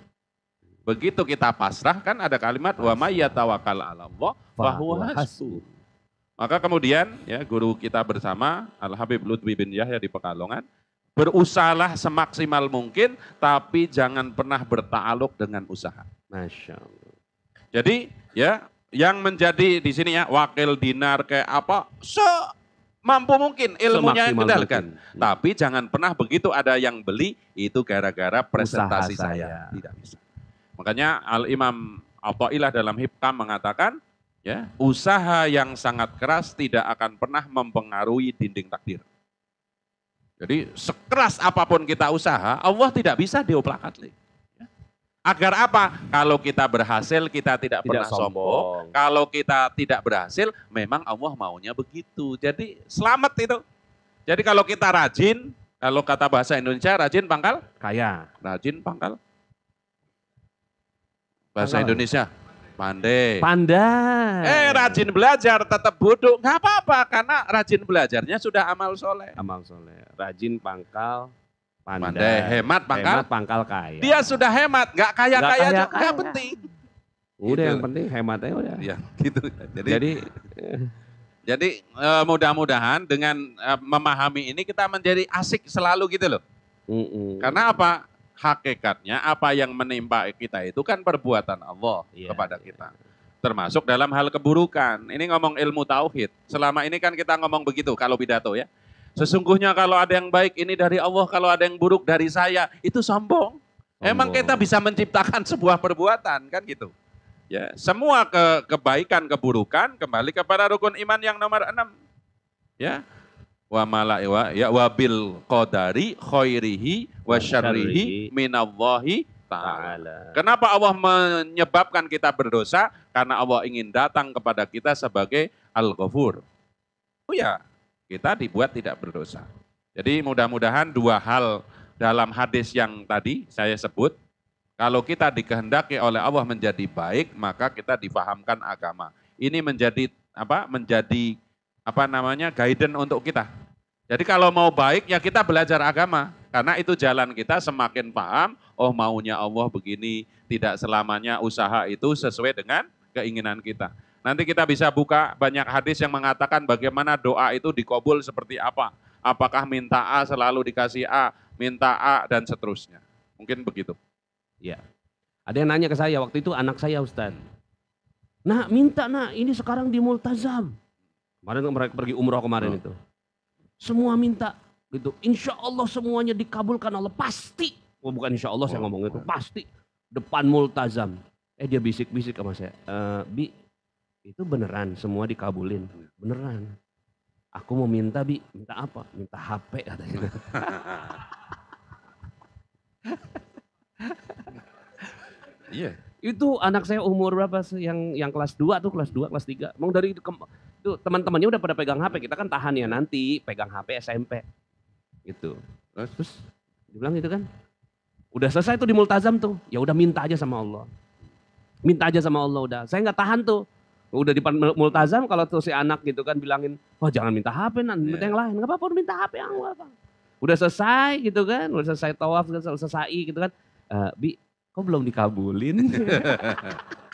Begitu kita pasrah kan ada kalimat wa mayyatawakal 'ala Allah maka kemudian ya guru kita bersama Al Habib Lutfi bin Yahya di Pekalongan berusahalah semaksimal mungkin tapi jangan pernah bertaluk dengan usaha. Masya Allah. Jadi ya yang menjadi di sini ya wakil dinar kayak apa se mampu mungkin ilmunya yang kendalikan. Mungkin. Hmm. Tapi jangan pernah begitu ada yang beli itu gara-gara presentasi saya. saya. Tidak bisa. Makanya Al Imam Atta'illah dalam Hibkam mengatakan Ya, usaha yang sangat keras tidak akan pernah mempengaruhi dinding takdir. Jadi sekeras apapun kita usaha, Allah tidak bisa dioplakat. Ya. Agar apa? Kalau kita berhasil, kita tidak, tidak pernah sombong. sombong. Kalau kita tidak berhasil, memang Allah maunya begitu. Jadi selamat itu. Jadi kalau kita rajin, kalau kata bahasa Indonesia, rajin pangkal kaya. Rajin pangkal. Bahasa pangkal. Indonesia, Pandai. Pandai. Eh rajin belajar tetap bodoh nggak apa-apa karena rajin belajarnya sudah amal soleh. Amal soleh. Rajin pangkal pandai. pandai. Hemat pangkal. Hemat pangkal kaya. Dia sudah hemat nggak kaya kaya nggak kaya. penting. Udah gitu. yang penting hematnya udah. Ya <laughs> gitu. Jadi. Jadi jadi eh, mudah-mudahan dengan eh, memahami ini kita menjadi asik selalu gitu loh. Mm -mm. Karena apa? hakikatnya apa yang menimpa kita itu kan perbuatan Allah yeah, kepada iya, kita. Iya. Termasuk dalam hal keburukan. Ini ngomong ilmu tauhid. Selama ini kan kita ngomong begitu kalau pidato ya. Sesungguhnya kalau ada yang baik ini dari Allah, kalau ada yang buruk dari saya, itu sombong. sombong. Emang kita bisa menciptakan sebuah perbuatan kan gitu. Ya, semua ke kebaikan keburukan kembali kepada rukun iman yang nomor enam. Ya, wa mala'i wa ya wabil qadari khairihi wa syarrihi minallahi ta'ala. Kenapa Allah menyebabkan kita berdosa? Karena Allah ingin datang kepada kita sebagai Al-Ghafur. Oh ya, kita dibuat tidak berdosa. Jadi mudah-mudahan dua hal dalam hadis yang tadi saya sebut, kalau kita dikehendaki oleh Allah menjadi baik, maka kita difahamkan agama. Ini menjadi apa? Menjadi apa namanya? guidance untuk kita. Jadi kalau mau baik ya kita belajar agama. Karena itu jalan kita semakin paham, oh maunya Allah begini, tidak selamanya usaha itu sesuai dengan keinginan kita. Nanti kita bisa buka banyak hadis yang mengatakan bagaimana doa itu dikobul seperti apa. Apakah minta A selalu dikasih A, minta A dan seterusnya. Mungkin begitu. Ya. Ada yang nanya ke saya waktu itu anak saya Ustaz. Nah minta nak ini sekarang di Multazam. Kemarin mereka pergi umroh kemarin oh. itu. Semua minta gitu. Insya Allah semuanya dikabulkan Allah pasti. Oh, bukan insya Allah saya oh, ngomong itu pasti. Depan multazam. Eh dia bisik-bisik sama saya. E, bi itu beneran semua dikabulin. Beneran. Aku mau minta bi minta apa? Minta HP katanya. Iya. Itu anak saya umur berapa sih yang yang kelas 2 tuh kelas 2 kelas 3. mau dari ke, itu teman-temannya udah pada pegang HP, kita kan tahan ya nanti pegang HP SMP. Gitu. Terus, terus dibilang gitu kan. Udah selesai tuh di multazam tuh. Ya udah minta aja sama Allah. Minta aja sama Allah udah. Saya nggak tahan tuh. Udah di multazam kalau tuh si anak gitu kan bilangin, "Wah, oh, jangan minta HP nanti iya. yeah. yang lain." Enggak apa-apa minta HP yang apa. Udah selesai gitu kan, udah selesai tawaf, udah selesai gitu kan. Uh, bi, kok belum dikabulin? <laughs>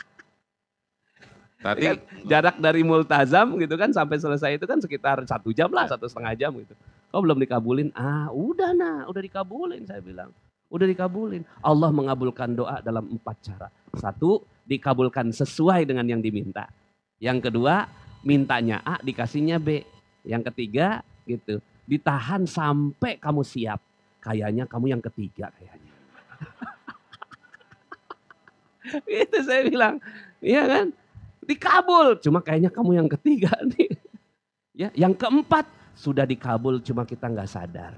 kan, jarak dari Multazam gitu kan sampai selesai itu kan sekitar satu jam lah, iya. satu setengah jam gitu. Kau belum dikabulin? Ah, udah nah, udah dikabulin saya bilang. Udah dikabulin. Allah mengabulkan doa dalam empat cara. Satu, dikabulkan sesuai dengan yang diminta. Yang kedua, mintanya A, dikasihnya B. Yang ketiga, gitu. Ditahan sampai kamu siap. Kayaknya kamu yang ketiga kayaknya. <laughs> itu saya bilang. Iya kan? dikabul. Cuma kayaknya kamu yang ketiga <laughs> nih. Ya, yang keempat sudah dikabul cuma kita nggak sadar.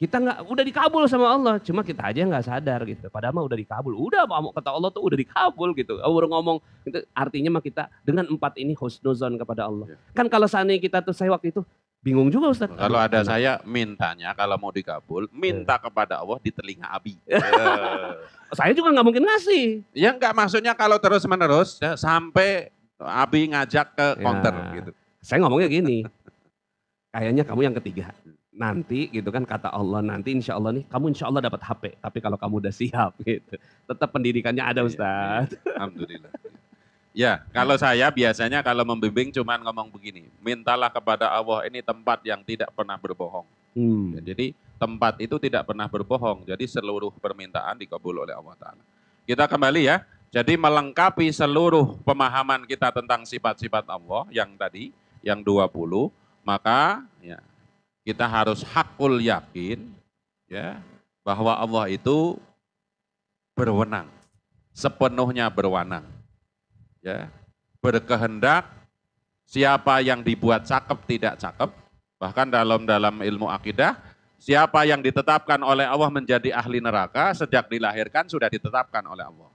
Kita nggak udah dikabul sama Allah, cuma kita aja nggak sadar gitu. Padahal mah udah dikabul, udah mau kata Allah tuh udah dikabul gitu. baru ngomong itu artinya mah kita dengan empat ini husnuzon kepada Allah. Ya. Kan kalau seandainya kita tuh saya waktu itu Bingung juga Ustaz. Kalau ada saya mintanya kalau mau dikabul, minta yeah. kepada Allah di telinga Abi. <laughs> Eh. saya juga nggak mungkin ngasih. Ya nggak maksudnya kalau terus menerus ya, sampai Abi ngajak ke counter ya. konter gitu. Saya ngomongnya gini, kayaknya kamu yang ketiga. Nanti gitu kan kata Allah nanti insya Allah nih kamu insya Allah dapat HP. Tapi kalau kamu udah siap <laughs> gitu, tetap pendidikannya ada iya, Ustaz. Iya. Alhamdulillah. Ya, kalau hmm. saya biasanya kalau membimbing cuma ngomong begini, mintalah kepada Allah ini tempat yang tidak pernah berbohong. Hmm. Ya, jadi tempat itu tidak pernah berbohong, jadi seluruh permintaan dikabul oleh Allah Ta'ala. Kita kembali ya, jadi melengkapi seluruh pemahaman kita tentang sifat-sifat Allah yang tadi, yang 20, maka ya, kita harus hakul yakin ya bahwa Allah itu berwenang, sepenuhnya berwenang ya, berkehendak siapa yang dibuat cakep tidak cakep, bahkan dalam dalam ilmu akidah, siapa yang ditetapkan oleh Allah menjadi ahli neraka sejak dilahirkan sudah ditetapkan oleh Allah.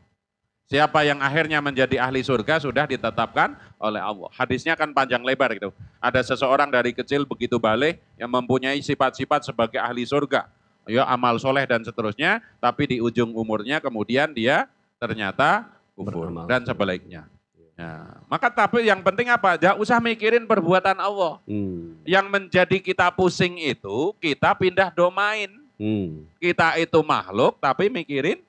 Siapa yang akhirnya menjadi ahli surga sudah ditetapkan oleh Allah. Hadisnya kan panjang lebar gitu. Ada seseorang dari kecil begitu balik yang mempunyai sifat-sifat sebagai ahli surga. Ya amal soleh dan seterusnya, tapi di ujung umurnya kemudian dia ternyata kufur dan sebaliknya. Ya. Maka tapi yang penting apa? Jangan usah mikirin perbuatan Allah. Hmm. Yang menjadi kita pusing itu kita pindah domain. Hmm. Kita itu makhluk tapi mikirin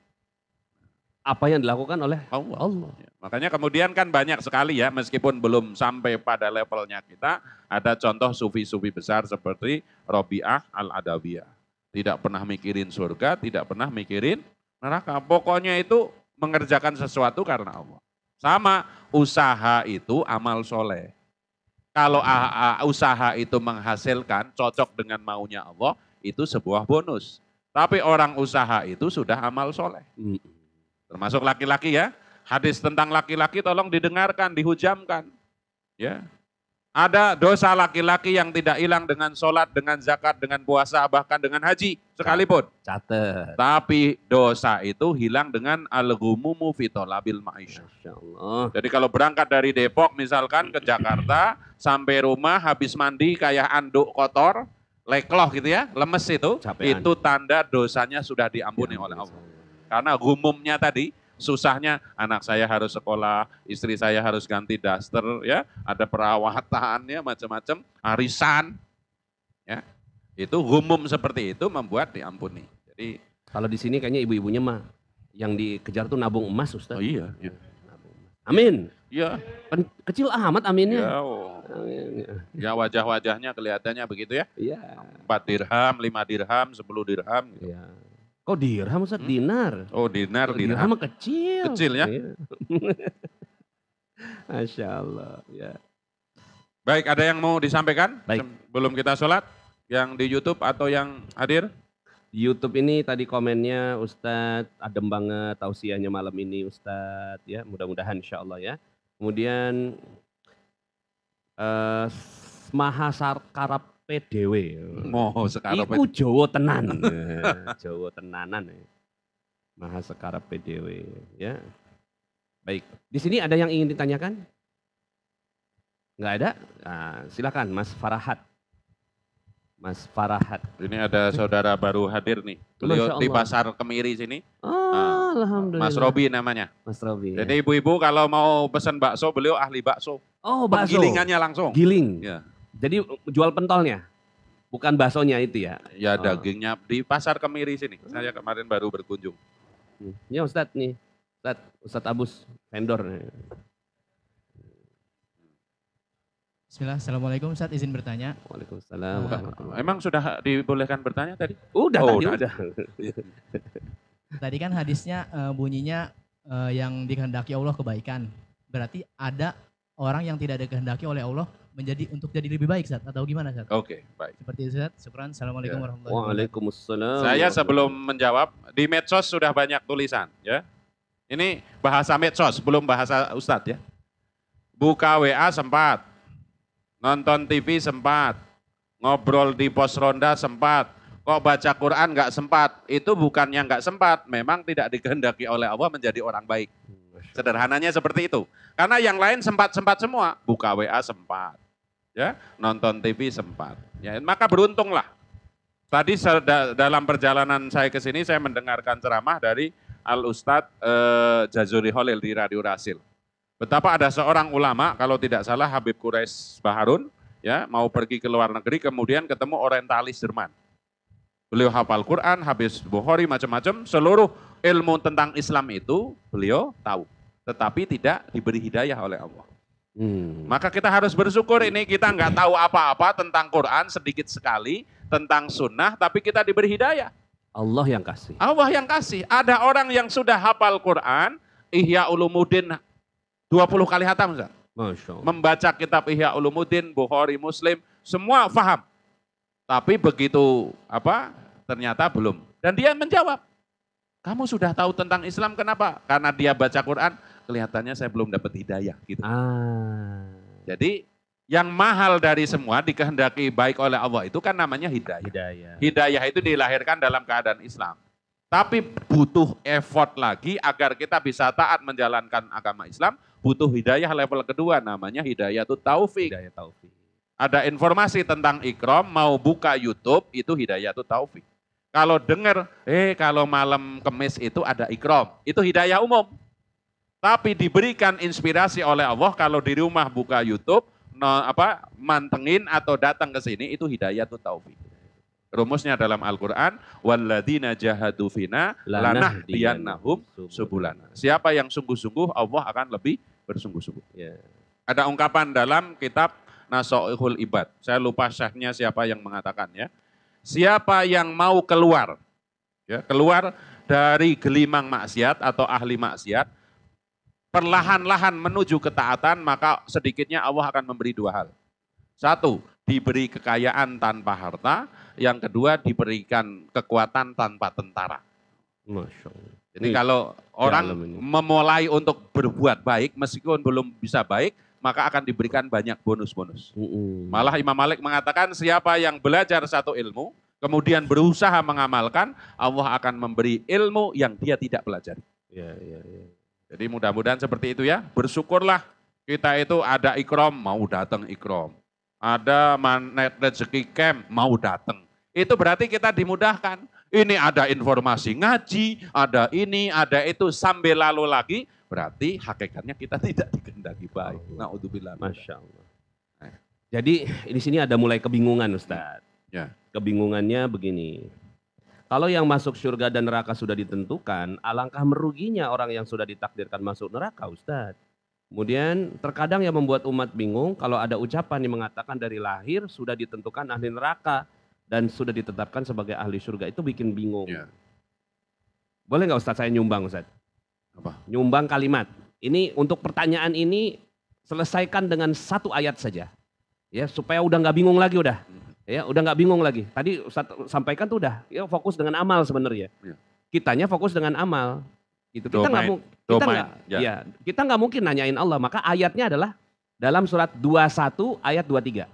apa yang dilakukan oleh Allah. Allah. Ya. Makanya kemudian kan banyak sekali ya meskipun belum sampai pada levelnya kita ada contoh sufi-sufi besar seperti Robiah Al-Adawiyah. Tidak pernah mikirin surga, tidak pernah mikirin neraka. Pokoknya itu mengerjakan sesuatu karena Allah. Sama, usaha itu amal soleh. Kalau usaha itu menghasilkan, cocok dengan maunya Allah, itu sebuah bonus. Tapi orang usaha itu sudah amal soleh. Termasuk laki-laki ya. Hadis tentang laki-laki tolong didengarkan, dihujamkan. Ya, ada dosa laki-laki yang tidak hilang dengan sholat, dengan zakat, dengan puasa, bahkan dengan haji sekalipun. Catat. Tapi dosa itu hilang dengan al gumumu fitolabil maisha. Jadi kalau berangkat dari Depok misalkan ke Jakarta, sampai rumah habis mandi kayak anduk kotor, lekloh gitu ya, lemes itu, Capean. itu tanda dosanya sudah diampuni ya, oleh Allah. Karena gumumnya tadi, susahnya anak saya harus sekolah, istri saya harus ganti daster ya, ada perawatan ya macam-macam, arisan ya. Itu umum seperti itu membuat diampuni. Jadi kalau di sini kayaknya ibu-ibunya mah yang dikejar tuh nabung emas Ustaz. Oh iya. iya. Amin. Ya. Kecil amat aminnya. Ya, oh. ya wajah-wajahnya kelihatannya begitu ya. Iya. Empat dirham, lima dirham, sepuluh dirham. Gitu. Ya. Oh dirham Ustaz, hmm. dinar. Oh dinar, dinar. Dirham kecil. Kecil ya. Iya. <laughs> Masya Allah. Ya. Baik, ada yang mau disampaikan? Baik. Belum kita sholat? Yang di Youtube atau yang hadir? Di Youtube ini tadi komennya Ustadz adem banget tausiahnya malam ini Ustadz ya mudah-mudahan insya Allah ya. Kemudian eh, Maha Karab PDW. oh, oh sekarang Iku Jawa tenan. <laughs> Eh, Jawa tenanan. Eh. Maha sekarep PDW. Ya. Baik. Di sini ada yang ingin ditanyakan? Enggak ada? Nah, silakan Mas Farahat. Mas Farahat. Ini ada saudara baru hadir nih. Beliau di pasar Kemiri sini. Oh, nah, alhamdulillah. Mas Robi namanya. Mas Robi. Jadi ya. ibu-ibu ya. kalau mau pesan bakso, beliau ahli bakso. Oh, bakso. Gilingannya langsung. Giling. Ya. Jadi jual pentolnya, bukan baksonya itu ya? Ya oh. dagingnya di pasar Kemiri sini. Saya kemarin baru berkunjung. Ini hmm. ya, Ustadz nih, Ustadz, Ustadz Abus, vendor. Bismillah, Assalamualaikum ustadz izin bertanya. Waalaikumsalam. Uh, Emang sudah dibolehkan bertanya tadi? Udah oh, tadi. Udah. <laughs> tadi kan hadisnya uh, bunyinya uh, yang dikehendaki Allah kebaikan. Berarti ada orang yang tidak dikehendaki oleh Allah menjadi untuk jadi lebih baik saat atau gimana saat? Oke, okay, baik. Seperti itu saat. Syukran. Assalamualaikum ya. warahmatullahi wabarakatuh. Waalaikumsalam. Saya sebelum menjawab, di medsos sudah banyak tulisan ya. Ini bahasa medsos, belum bahasa Ustad ya. Buka WA sempat, nonton TV sempat, ngobrol di pos ronda sempat, kok baca Quran nggak sempat. Itu bukannya nggak sempat, memang tidak dikehendaki oleh Allah menjadi orang baik. Hmm, Sederhananya seperti itu. Karena yang lain sempat-sempat semua. Buka WA sempat, ya nonton TV sempat. Ya, maka beruntunglah. Tadi dalam perjalanan saya ke sini saya mendengarkan ceramah dari Al Ustadz eh, Jazuri Holil di Radio Rasil. Betapa ada seorang ulama kalau tidak salah Habib Quraisy Baharun ya mau pergi ke luar negeri kemudian ketemu orientalis Jerman. Beliau hafal Quran, habis Bukhari macam-macam, seluruh ilmu tentang Islam itu beliau tahu. Tetapi tidak diberi hidayah oleh Allah. Hmm. Maka kita harus bersyukur ini kita nggak tahu apa-apa tentang Quran sedikit sekali, tentang sunnah, tapi kita diberi hidayah. Allah yang kasih. Allah yang kasih. Ada orang yang sudah hafal Quran, Ihya Ulumuddin 20 kali hatam, Ustaz. Masya Membaca kitab Ihya Ulumuddin, Bukhari, Muslim, semua faham. Tapi begitu apa? Ternyata belum. Dan dia menjawab, kamu sudah tahu tentang Islam kenapa? Karena dia baca Quran, kelihatannya saya belum dapat hidayah gitu. Ah. Jadi yang mahal dari semua dikehendaki baik oleh Allah itu kan namanya hidayah. Hidayah. Hidayah itu dilahirkan dalam keadaan Islam. Tapi butuh effort lagi agar kita bisa taat menjalankan agama Islam, butuh hidayah level kedua namanya hidayah itu taufik. Hidayah taufik. Ada informasi tentang ikram, mau buka YouTube itu hidayah itu taufik. Kalau dengar, eh kalau malam kemis itu ada ikram, itu hidayah umum. Tapi diberikan inspirasi oleh Allah kalau di rumah buka YouTube, no, apa mantengin atau datang ke sini itu hidayah tuh taufik. Rumusnya dalam Al-Quran, walladzina jahadu fina lanah diannahum subulana. Siapa yang sungguh-sungguh, Allah akan lebih bersungguh-sungguh. Yeah. Ada ungkapan dalam kitab Nasoihul Ibad. Saya lupa syahnya siapa yang mengatakan ya. Siapa yang mau keluar, ya, keluar dari gelimang maksiat atau ahli maksiat, perlahan-lahan menuju ketaatan, maka sedikitnya Allah akan memberi dua hal. Satu, diberi kekayaan tanpa harta. Yang kedua, diberikan kekuatan tanpa tentara. Jadi kalau orang memulai untuk berbuat baik, meskipun belum bisa baik, maka akan diberikan banyak bonus-bonus. Malah Imam Malik mengatakan siapa yang belajar satu ilmu, kemudian berusaha mengamalkan, Allah akan memberi ilmu yang dia tidak pelajari. Ya, ya, ya. Jadi mudah-mudahan seperti itu ya. Bersyukurlah kita itu ada ikrom, mau datang ikrom. Ada manet rezeki camp, mau datang. Itu berarti kita dimudahkan. Ini ada informasi ngaji, ada ini, ada itu, sambil lalu lagi. Berarti hakikatnya kita <laughs> tidak dikendaki baik. Na'udzubillah. Masya Allah. Eh. Jadi di sini ada mulai kebingungan Ustadz. Ya. Kebingungannya begini, kalau yang masuk surga dan neraka sudah ditentukan, alangkah meruginya orang yang sudah ditakdirkan masuk neraka, Ustadz. Kemudian terkadang yang membuat umat bingung kalau ada ucapan yang mengatakan dari lahir sudah ditentukan ahli neraka dan sudah ditetapkan sebagai ahli surga itu bikin bingung. Ya. Boleh nggak Ustadz saya nyumbang Ustadz? Apa? Nyumbang kalimat. Ini untuk pertanyaan ini selesaikan dengan satu ayat saja. Ya, supaya udah nggak bingung lagi udah. Ya, udah nggak bingung lagi. Tadi Ustaz sampaikan tuh udah, ya fokus dengan amal sebenarnya. Ya. Kitanya fokus dengan amal. Itu. Kita nggak kita ya. ya. kita nggak mungkin nanyain Allah. Maka ayatnya adalah dalam surat 21 ayat 23.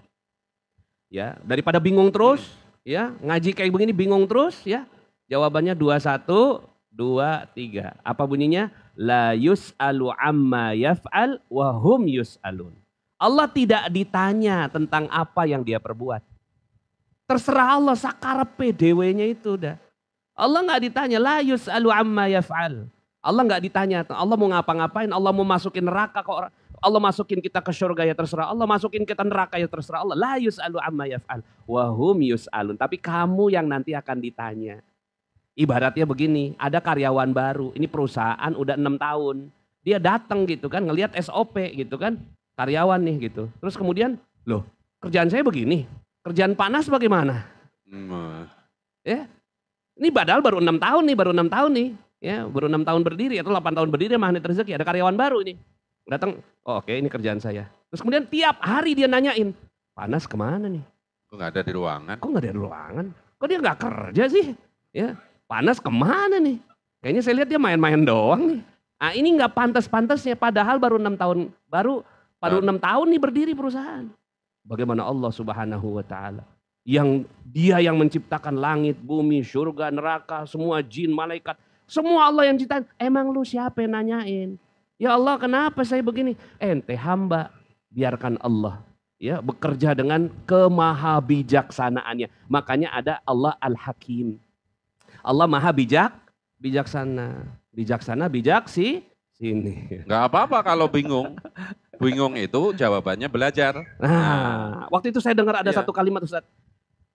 Ya, daripada bingung terus, ya, ngaji kayak begini bingung terus, ya. Jawabannya 21 dua, tiga. Apa bunyinya? La yus'alu amma yaf'al wa hum yus'alun. Allah tidak ditanya tentang apa yang dia perbuat. Terserah Allah sakar pedewenya itu udah. Allah nggak ditanya la alu amma yaf'al. Allah nggak ditanya, Allah mau ngapa-ngapain, Allah mau masukin neraka kok Allah masukin kita ke surga ya terserah Allah, masukin kita neraka ya terserah Allah. La alu amma yaf'al Wahum hum alun. Tapi kamu yang nanti akan ditanya. Ibaratnya begini, ada karyawan baru, ini perusahaan udah enam tahun. Dia datang gitu kan, ngelihat SOP gitu kan, karyawan nih gitu. Terus kemudian, loh kerjaan saya begini, Kerjaan panas bagaimana? Hmm. Ya. Ini badal baru enam tahun nih, baru enam tahun nih. Ya, baru enam tahun berdiri atau delapan tahun berdiri Magnet Rezeki ada karyawan baru ini. Datang, oh, oke ini kerjaan saya. Terus kemudian tiap hari dia nanyain, panas kemana nih? Kok nggak ada di ruangan? Kok nggak ada di ruangan? Kok dia nggak kerja sih? Ya, panas kemana nih? Kayaknya saya lihat dia main-main doang nih. Ah ini nggak pantas-pantasnya. Padahal baru enam tahun, baru baru enam tahun nih berdiri perusahaan bagaimana Allah Subhanahu wa taala yang dia yang menciptakan langit, bumi, surga, neraka, semua jin, malaikat, semua Allah yang ciptakan. Emang lu siapa yang nanyain? Ya Allah, kenapa saya begini? Ente hamba, biarkan Allah ya bekerja dengan kemaha bijaksanaannya Makanya ada Allah Al-Hakim. Allah Maha Bijak, bijaksana. Bijaksana, bijak sih sini. Gak apa-apa kalau bingung. <laughs> bingung itu jawabannya belajar. Nah, nah, waktu itu saya dengar ada iya. satu kalimat Ustaz.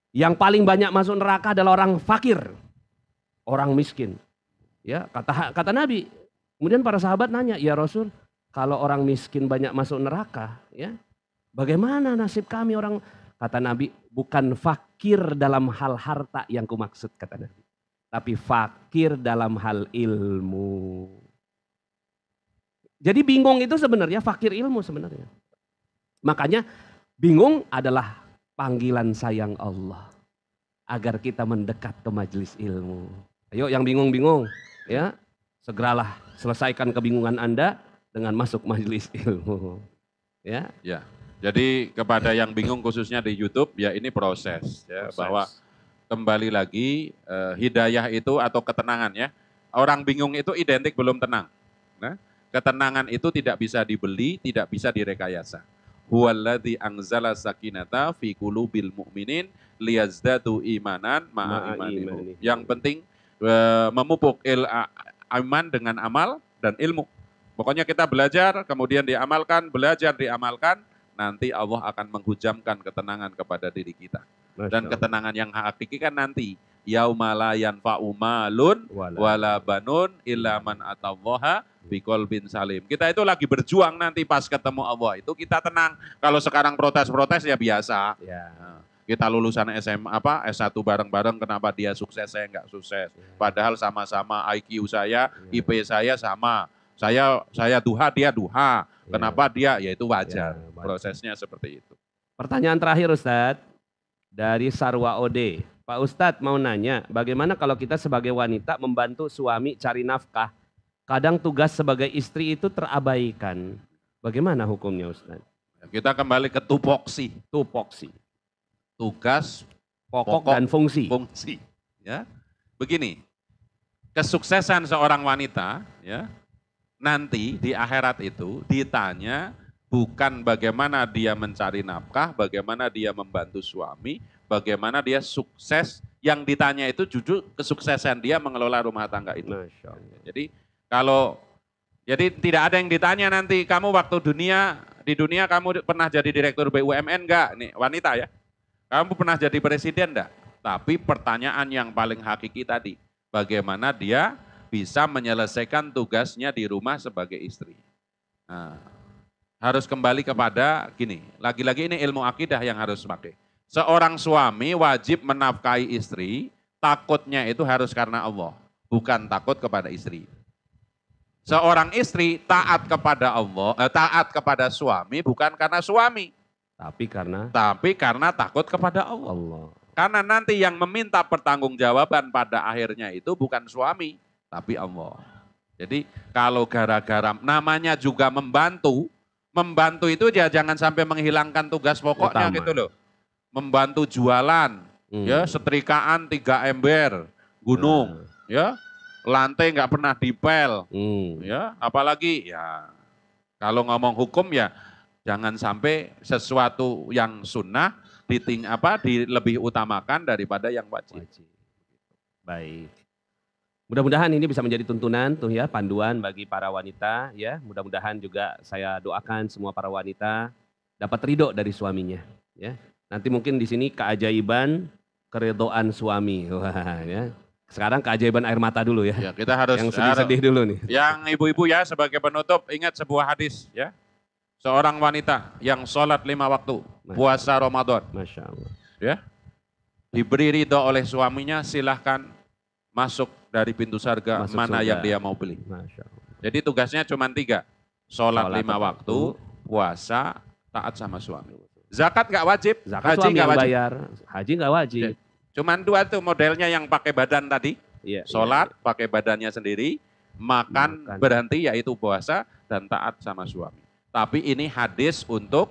Yang paling banyak masuk neraka adalah orang fakir, orang miskin. Ya, kata kata Nabi. Kemudian para sahabat nanya, "Ya Rasul, kalau orang miskin banyak masuk neraka, ya, bagaimana nasib kami orang?" Kata Nabi, "Bukan fakir dalam hal harta yang kumaksud," kata Nabi. "Tapi fakir dalam hal ilmu." Jadi bingung itu sebenarnya fakir ilmu sebenarnya. Makanya bingung adalah panggilan sayang Allah agar kita mendekat ke majelis ilmu. Ayo yang bingung-bingung ya, segeralah selesaikan kebingungan Anda dengan masuk majelis <laughs> ilmu. Ya. Ya. Jadi kepada yang bingung khususnya di YouTube ya ini proses ya proses. bahwa kembali lagi eh, hidayah itu atau ketenangan ya. Orang bingung itu identik belum tenang. Nah, Ketenangan itu tidak bisa dibeli, tidak bisa direkayasa. Huwallazi anzala sakinata fi qulubil mu'minin liyazdatu imanan ma'a Yang penting e, memupuk il iman dengan amal dan ilmu. Pokoknya kita belajar, kemudian diamalkan, belajar, diamalkan, nanti Allah akan menghujamkan ketenangan kepada diri kita. Dan ketenangan yang hakiki kan nanti yauma la yanfa'u malun wala banun illa man hmm. atallaha bikol bin salim. Kita itu lagi berjuang nanti pas ketemu Allah. Itu kita tenang. Kalau sekarang protes-protes ya biasa. Ya. Nah, kita lulusan SMA apa S1 bareng-bareng kenapa dia sukses saya nggak sukses. Ya. Padahal sama-sama IQ saya, ya. IP saya sama. Saya saya duha dia duha. Kenapa ya. dia ya itu wajar. Ya, wajar. Prosesnya seperti itu. Pertanyaan terakhir Ustadz dari Sarwa Ode. Pak Ustadz mau nanya, bagaimana kalau kita sebagai wanita membantu suami cari nafkah? Kadang tugas sebagai istri itu terabaikan. Bagaimana hukumnya Ustadz? Ya, kita kembali ke tupoksi. Tupoksi. Tugas, pokok, pokok dan fungsi. Fungsi. Ya. Begini, kesuksesan seorang wanita ya nanti di akhirat itu ditanya bukan bagaimana dia mencari nafkah, bagaimana dia membantu suami, bagaimana dia sukses. Yang ditanya itu jujur kesuksesan dia mengelola rumah tangga itu. Jadi kalau jadi tidak ada yang ditanya nanti kamu waktu dunia di dunia kamu pernah jadi direktur BUMN enggak? Nih wanita ya. Kamu pernah jadi presiden enggak? Tapi pertanyaan yang paling hakiki tadi, bagaimana dia bisa menyelesaikan tugasnya di rumah sebagai istri. Nah, harus kembali kepada gini. Lagi-lagi ini ilmu akidah yang harus pakai. Seorang suami wajib menafkahi istri, takutnya itu harus karena Allah, bukan takut kepada istri. Seorang istri taat kepada Allah, eh, taat kepada suami bukan karena suami, tapi karena tapi karena takut kepada Allah. Allah. Karena nanti yang meminta pertanggungjawaban pada akhirnya itu bukan suami, tapi Allah. Jadi kalau gara-gara namanya juga membantu, Membantu itu ya jangan sampai menghilangkan tugas pokoknya Utama. gitu loh. Membantu jualan, hmm. ya setrikaan tiga ember, gunung, hmm. ya lantai nggak pernah dipel, hmm. ya apalagi ya kalau ngomong hukum ya jangan sampai sesuatu yang sunnah diting apa di lebih utamakan daripada yang wajib. wajib. Baik. Mudah-mudahan ini bisa menjadi tuntunan tuh ya, panduan bagi para wanita ya. Mudah-mudahan juga saya doakan semua para wanita dapat ridho dari suaminya ya. Nanti mungkin di sini keajaiban keredoan suami. Wah ya. Sekarang keajaiban air mata dulu ya. ya kita harus yang sedih-sedih dulu nih. Yang ibu-ibu ya sebagai penutup ingat sebuah hadis ya. Seorang wanita yang sholat lima waktu, Masya puasa Ramadan. Masya Allah. Ya. Diberi ridho oleh suaminya silahkan masuk dari pintu sarga Masuk mana surga. yang dia mau beli. Jadi tugasnya cuma tiga. Sholat, Sholat lima waktu, puasa, taat sama suami. Zakat nggak wajib, Zakat haji nggak wajib. Bayar. Haji nggak wajib. Cuman dua tuh modelnya yang pakai badan tadi. Iya, iya, Sholat pakai badannya sendiri, makan, makan berhenti yaitu puasa dan taat sama suami. Tapi ini hadis untuk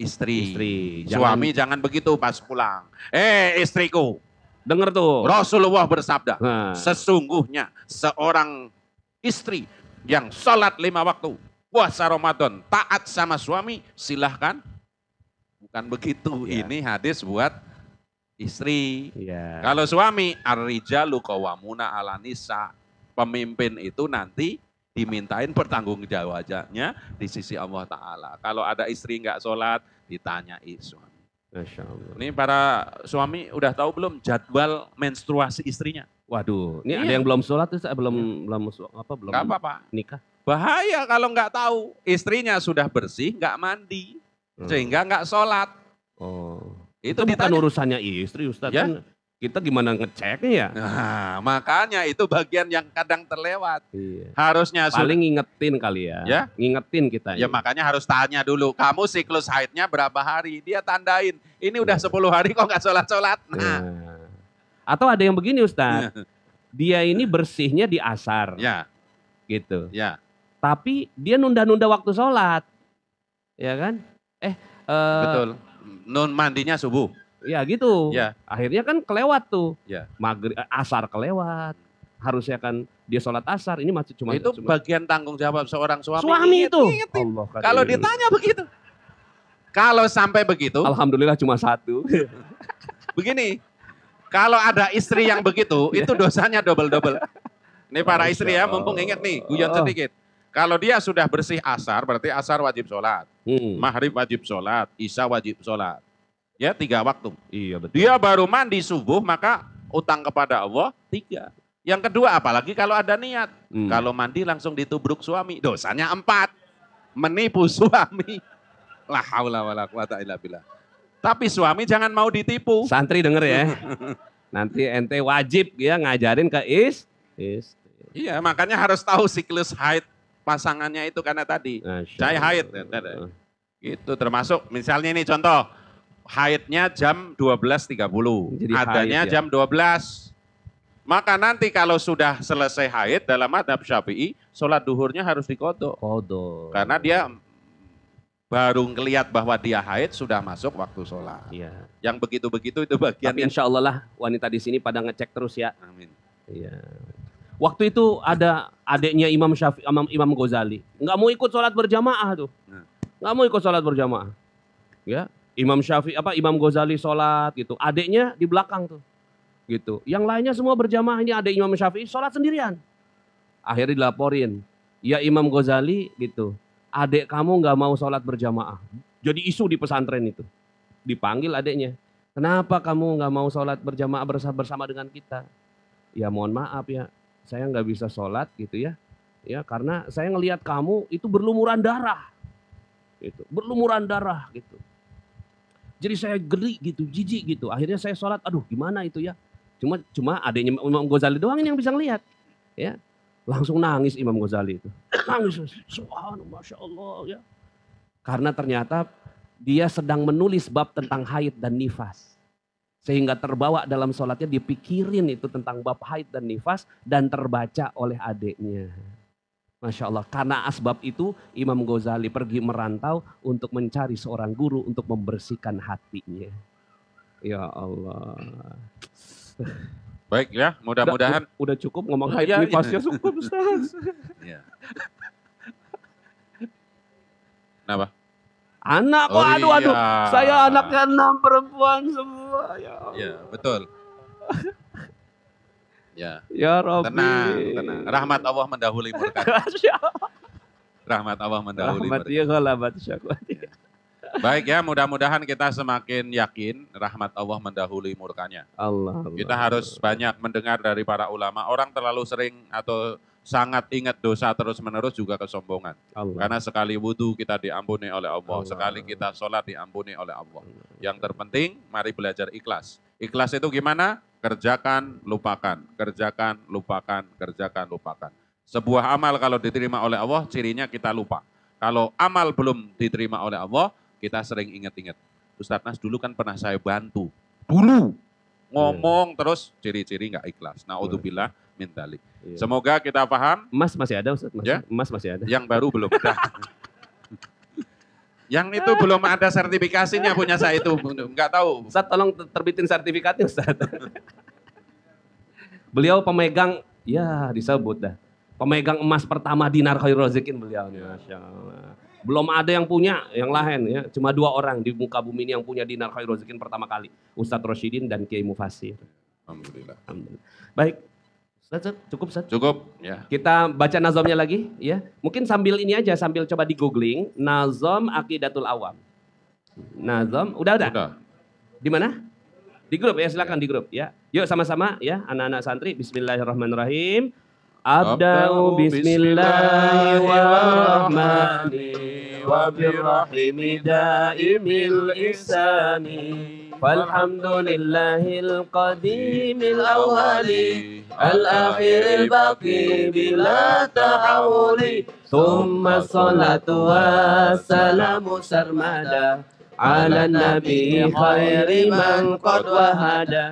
istri. istri. Suami jangan, jangan begitu pas pulang. Eh istriku, Dengar tuh. Rasulullah bersabda, nah. sesungguhnya seorang istri yang sholat lima waktu, puasa Ramadan, taat sama suami, silahkan. Bukan begitu, ya. ini hadis buat istri. Ya. Kalau suami, arrijalu kawamuna ala nisa. Pemimpin itu nanti dimintain pertanggung jawabannya di sisi Allah Ta'ala. Kalau ada istri nggak sholat, ditanya isu. Masya Allah. Ini para suami udah tahu belum jadwal menstruasi istrinya? Waduh, ini iya. ada yang belum sholat tuh, belum iya. belum apa belum gak apa -apa. nikah. Bahaya kalau nggak tahu istrinya sudah bersih nggak mandi hmm. sehingga nggak sholat. Oh. Itu, itu bukan urusannya istri Ustaz ya? kan kita gimana ngeceknya ya? Nah, makanya itu bagian yang kadang terlewat. Iya. Harusnya paling ngingetin kali ya. ya? Ngingetin kita. Ya, ya makanya harus tanya dulu, kamu siklus haidnya berapa hari? Dia tandain, ini udah iya. sepuluh 10 hari kok nggak sholat-sholat. Nah. Ya. Atau ada yang begini Ustaz, iya. dia ini bersihnya di asar. Ya. Gitu. Ya. Tapi dia nunda-nunda waktu sholat. Ya kan? Eh, uh, Betul. Nun mandinya subuh ya gitu ya. akhirnya kan kelewat tuh ya. maghrib eh, asar kelewat harusnya kan dia sholat asar ini masih cuma itu cuma, bagian tanggung jawab seorang suami suami itu Ingetin. kalau ditanya begitu kalau sampai begitu alhamdulillah cuma satu <laughs> begini kalau ada istri yang begitu <laughs> ya. itu dosanya double double ini para istri ya mumpung inget nih guyon oh. sedikit kalau dia sudah bersih asar berarti asar wajib sholat hmm. Mahrib wajib sholat isya wajib sholat Ya tiga waktu. Iya betul. Dia baru mandi subuh maka utang kepada Allah tiga. Yang kedua apalagi kalau ada niat. Hmm. Kalau mandi langsung ditubruk suami. Dosanya empat. Menipu <laughs> suami. La haula illa billah. Tapi suami jangan mau ditipu. Santri denger ya. <laughs> Nanti ente wajib ya ngajarin ke is, is. Iya, makanya harus tahu siklus haid pasangannya itu karena tadi. Nah, haid. Gitu termasuk misalnya ini contoh haidnya jam 12.30. Adanya ya. jam 12. Maka nanti kalau sudah selesai haid dalam adab syafi'i, sholat duhurnya harus dikodok. Kodok. Karena dia baru ngelihat bahwa dia haid sudah masuk waktu sholat. Iya. Yang begitu-begitu itu bagian. Tapi insya Allah lah wanita di sini pada ngecek terus ya. Amin. Iya. Waktu itu ada adiknya Imam Syafi, Imam Ghazali. Nggak mau ikut sholat berjamaah tuh. Nah. Nggak mau ikut sholat berjamaah. Ya. Imam Syafi'i apa Imam Ghazali sholat gitu. Adiknya di belakang tuh. Gitu. Yang lainnya semua berjamaah ini ada Imam Syafi'i sholat sendirian. Akhirnya dilaporin. Ya Imam Ghazali gitu. Adik kamu nggak mau sholat berjamaah. Jadi isu di pesantren itu. Dipanggil adiknya. Kenapa kamu nggak mau sholat berjamaah bersama dengan kita? Ya mohon maaf ya. Saya nggak bisa sholat gitu ya. Ya karena saya ngelihat kamu itu berlumuran darah. Gitu. Berlumuran darah gitu jadi saya geli gitu, jijik gitu. Akhirnya saya sholat, aduh gimana itu ya. Cuma cuma adiknya Imam Ghazali doang yang bisa ngelihat. Ya. Langsung nangis Imam Ghazali itu. Nangis, subhanallah, Masya Allah ya. Karena ternyata dia sedang menulis bab tentang haid dan nifas. Sehingga terbawa dalam sholatnya dipikirin itu tentang bab haid dan nifas dan terbaca oleh adiknya. Masya Allah, karena asbab itu Imam Ghazali pergi merantau untuk mencari seorang guru untuk membersihkan hatinya. Ya Allah. Baik ya, mudah-mudahan. Udah, udah cukup ngomong oh, haid ya, pasti ya. Iya. cukup Ustaz. <laughs> Ya. Kenapa? Anak kok oh, aduh iya. aduh. Saya anaknya enam perempuan semua. Ya, iya, Allah. ya betul. Ya. Ya Rabbi. Tenang, tenang. Rahmat Allah mendahului berkat. <laughs> Rahmat Allah mendahului Rahmat berkat. Ya, ya. Baik ya, mudah-mudahan kita semakin yakin rahmat Allah mendahului murkanya. Allah. Kita harus banyak mendengar dari para ulama. Orang terlalu sering atau sangat ingat dosa terus-menerus juga kesombongan. Allah. Karena sekali wudhu kita diampuni oleh Allah. Allah. Sekali kita sholat diampuni oleh Allah. Yang terpenting, mari belajar ikhlas. Ikhlas itu gimana? Kerjakan, lupakan, kerjakan, lupakan, kerjakan, lupakan. Sebuah amal kalau diterima oleh Allah, cirinya kita lupa. Kalau amal belum diterima oleh Allah, kita sering ingat-ingat. Ustadz Nas dulu kan pernah saya bantu. Dulu ngomong yeah. terus ciri-ciri nggak ikhlas. Nah, udzubillah bila iya. Yeah. Semoga kita paham. Mas masih ada Ustaz? Mas, yeah? mas masih ada. Yang baru belum. <laughs> Yang itu belum ada sertifikasinya punya saya itu. Enggak tahu. Ustaz tolong terbitin sertifikatnya Ustaz. beliau pemegang, ya disebut dah. Pemegang emas pertama dinar khairul rozikin beliau. Masya Belum ada yang punya, yang lain ya. Cuma dua orang di muka bumi ini yang punya dinar khairul rozikin pertama kali. Ustadz Roshidin dan Kiai Mufasir. Alhamdulillah. Alhamdulillah. Baik, Cukup, Seth. Cukup, ya. Kita baca nazomnya lagi, ya. Mungkin sambil ini aja, sambil coba di googling, nazom akidatul awam. Nazom, udah, udah. udah. Di mana? Di grup ya, silakan di grup ya. Yuk sama-sama ya, anak-anak santri. Bismillahirrahmanirrahim. Abda'u bismillahirrahmanirrahim. Wa birrahimi da'imil isani. فالحمد لله القديم الأول الآخر الباقي بلا تحول ثم الصلاة والسلام سرمدا على النبي خير من قد وهدى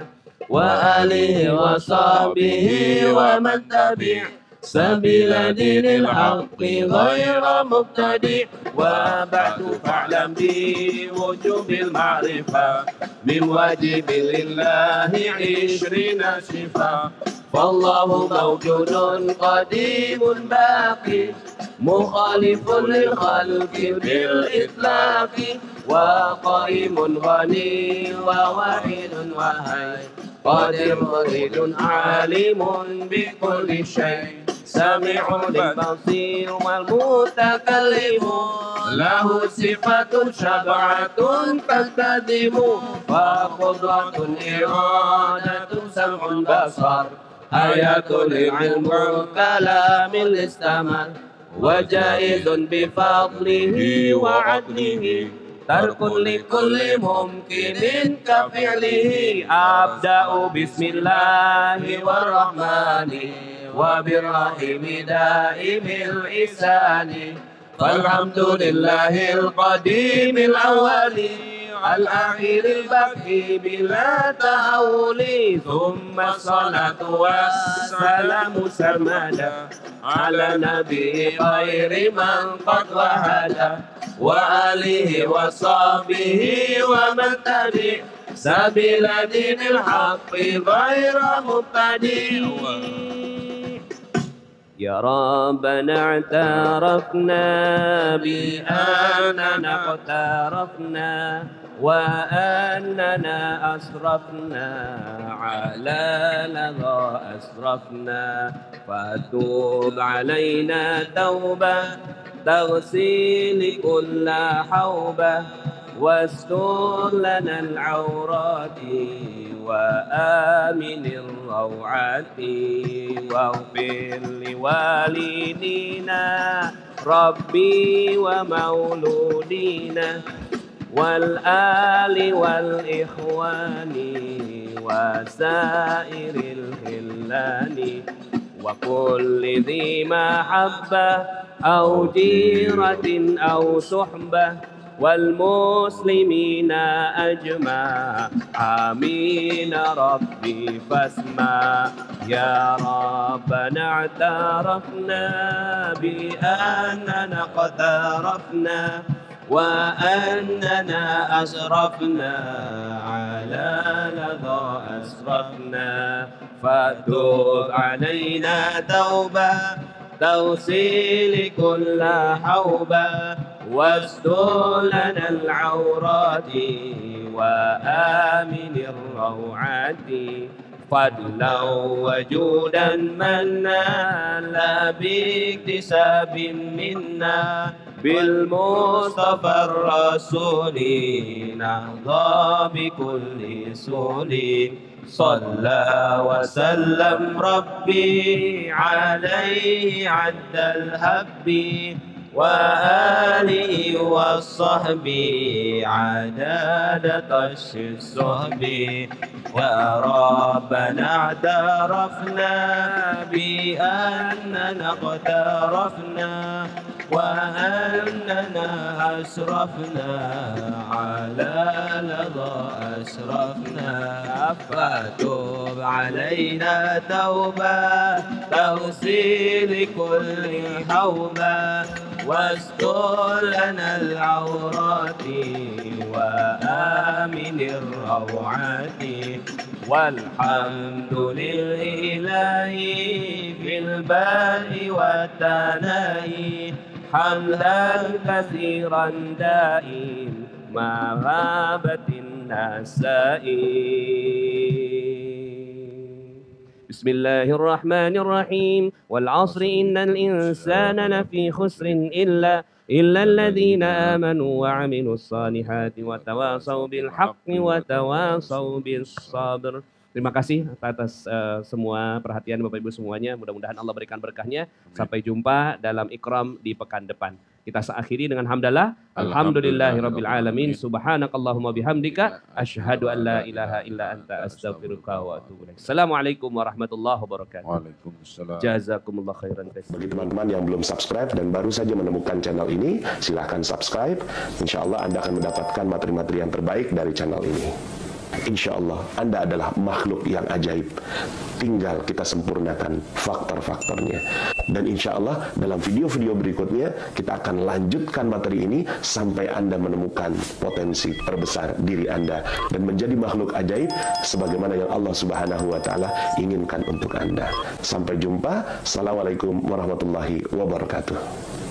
وآله وصحبه ومن تبعه سبيل دين الحق غير مبتدئ وبعد فاعلم بوجوب المعرفة من واجب لله عشرين شفا فالله موجود قديم باقي مخالف للخلق بالإطلاق وقائم غني ووحيد وهي قادر مجيد عالم بكل شيء سميع البصير والمتكلم له صفة شبعة تلتزم وقدرة إرادة سمع بصر آية لعلم كلام الاستمر وجائز بفضله وعدله Tarkulli kulli mumkinin kafilihi Abda'u bismillahi warrahmani Wa birrahimi da'imil isani Walhamdulillahil qadimil awali الأخير الفتح بلا تهول ثم الصلاة والسلام سمادا على نبي خير من قد وهدى وآله وصحبه ومن تبع سبيل دين الحق غير مبتدئ يا ربنا اعترفنا بأننا اقترفنا وأننا أسرفنا على لظى أسرفنا فتوب علينا توبة تغسيل كل حوبة واستر لنا العورات وآمن الروعات واغفر لوالدينا ربي ومولودينا والآل والإخوان وسائر الخلان وكل ذي محبة أو جيرة أو صحبة والمسلمين أجمع آمين ربي فاسمع يا ربنا اعترفنا بأننا اقترفنا وأننا أسرفنا على لظى أسرفنا فتوب علينا توبة توصيل كل حوبة واستولنا لنا العورات وآمن الروعات فضلا وجودا منا لا باكتساب منا بالمصطفى الرسول نهضى بكل سول صلى وسلم ربي عليه عد الهب وآله والصحب عداد طش الصحب وربنا اعترفنا بأننا اقترفنا وأننا أسرفنا على لظى أسرفنا فتوب علينا توبة تغسيل كل حوبة واستر لنا العورات وآمن الروعات والحمد لله في الباء والثناء حملا كثيرا دائم ما غابت النسائم بسم الله الرحمن الرحيم والعصر إن الإنسان لفي خسر إلا إلا الذين آمنوا وعملوا الصالحات وتواصوا بالحق وتواصوا بالصبر Terima kasih atas uh, semua perhatian Bapak Ibu semuanya. Mudah-mudahan Allah berikan berkahnya. Sampai jumpa dalam ikram di pekan depan. Kita seakhiri dengan hamdalah. Alhamdulillahirrabbilalamin. Subhanakallahumma bihamdika Ashadu an la ilaha illa anta astaghfiruka wa atubu Assalamualaikum warahmatullahi wabarakatuh. Waalaikumsalam. Jazakumullah khairan Bagi teman-teman yang belum subscribe dan baru saja menemukan channel ini, silahkan subscribe. Insyaallah Anda akan mendapatkan materi-materi yang terbaik dari channel ini. Insya Allah Anda adalah makhluk yang ajaib Tinggal kita sempurnakan faktor-faktornya Dan insya Allah dalam video-video berikutnya Kita akan lanjutkan materi ini Sampai Anda menemukan potensi terbesar diri Anda Dan menjadi makhluk ajaib Sebagaimana yang Allah subhanahu wa ta'ala inginkan untuk Anda Sampai jumpa Assalamualaikum warahmatullahi wabarakatuh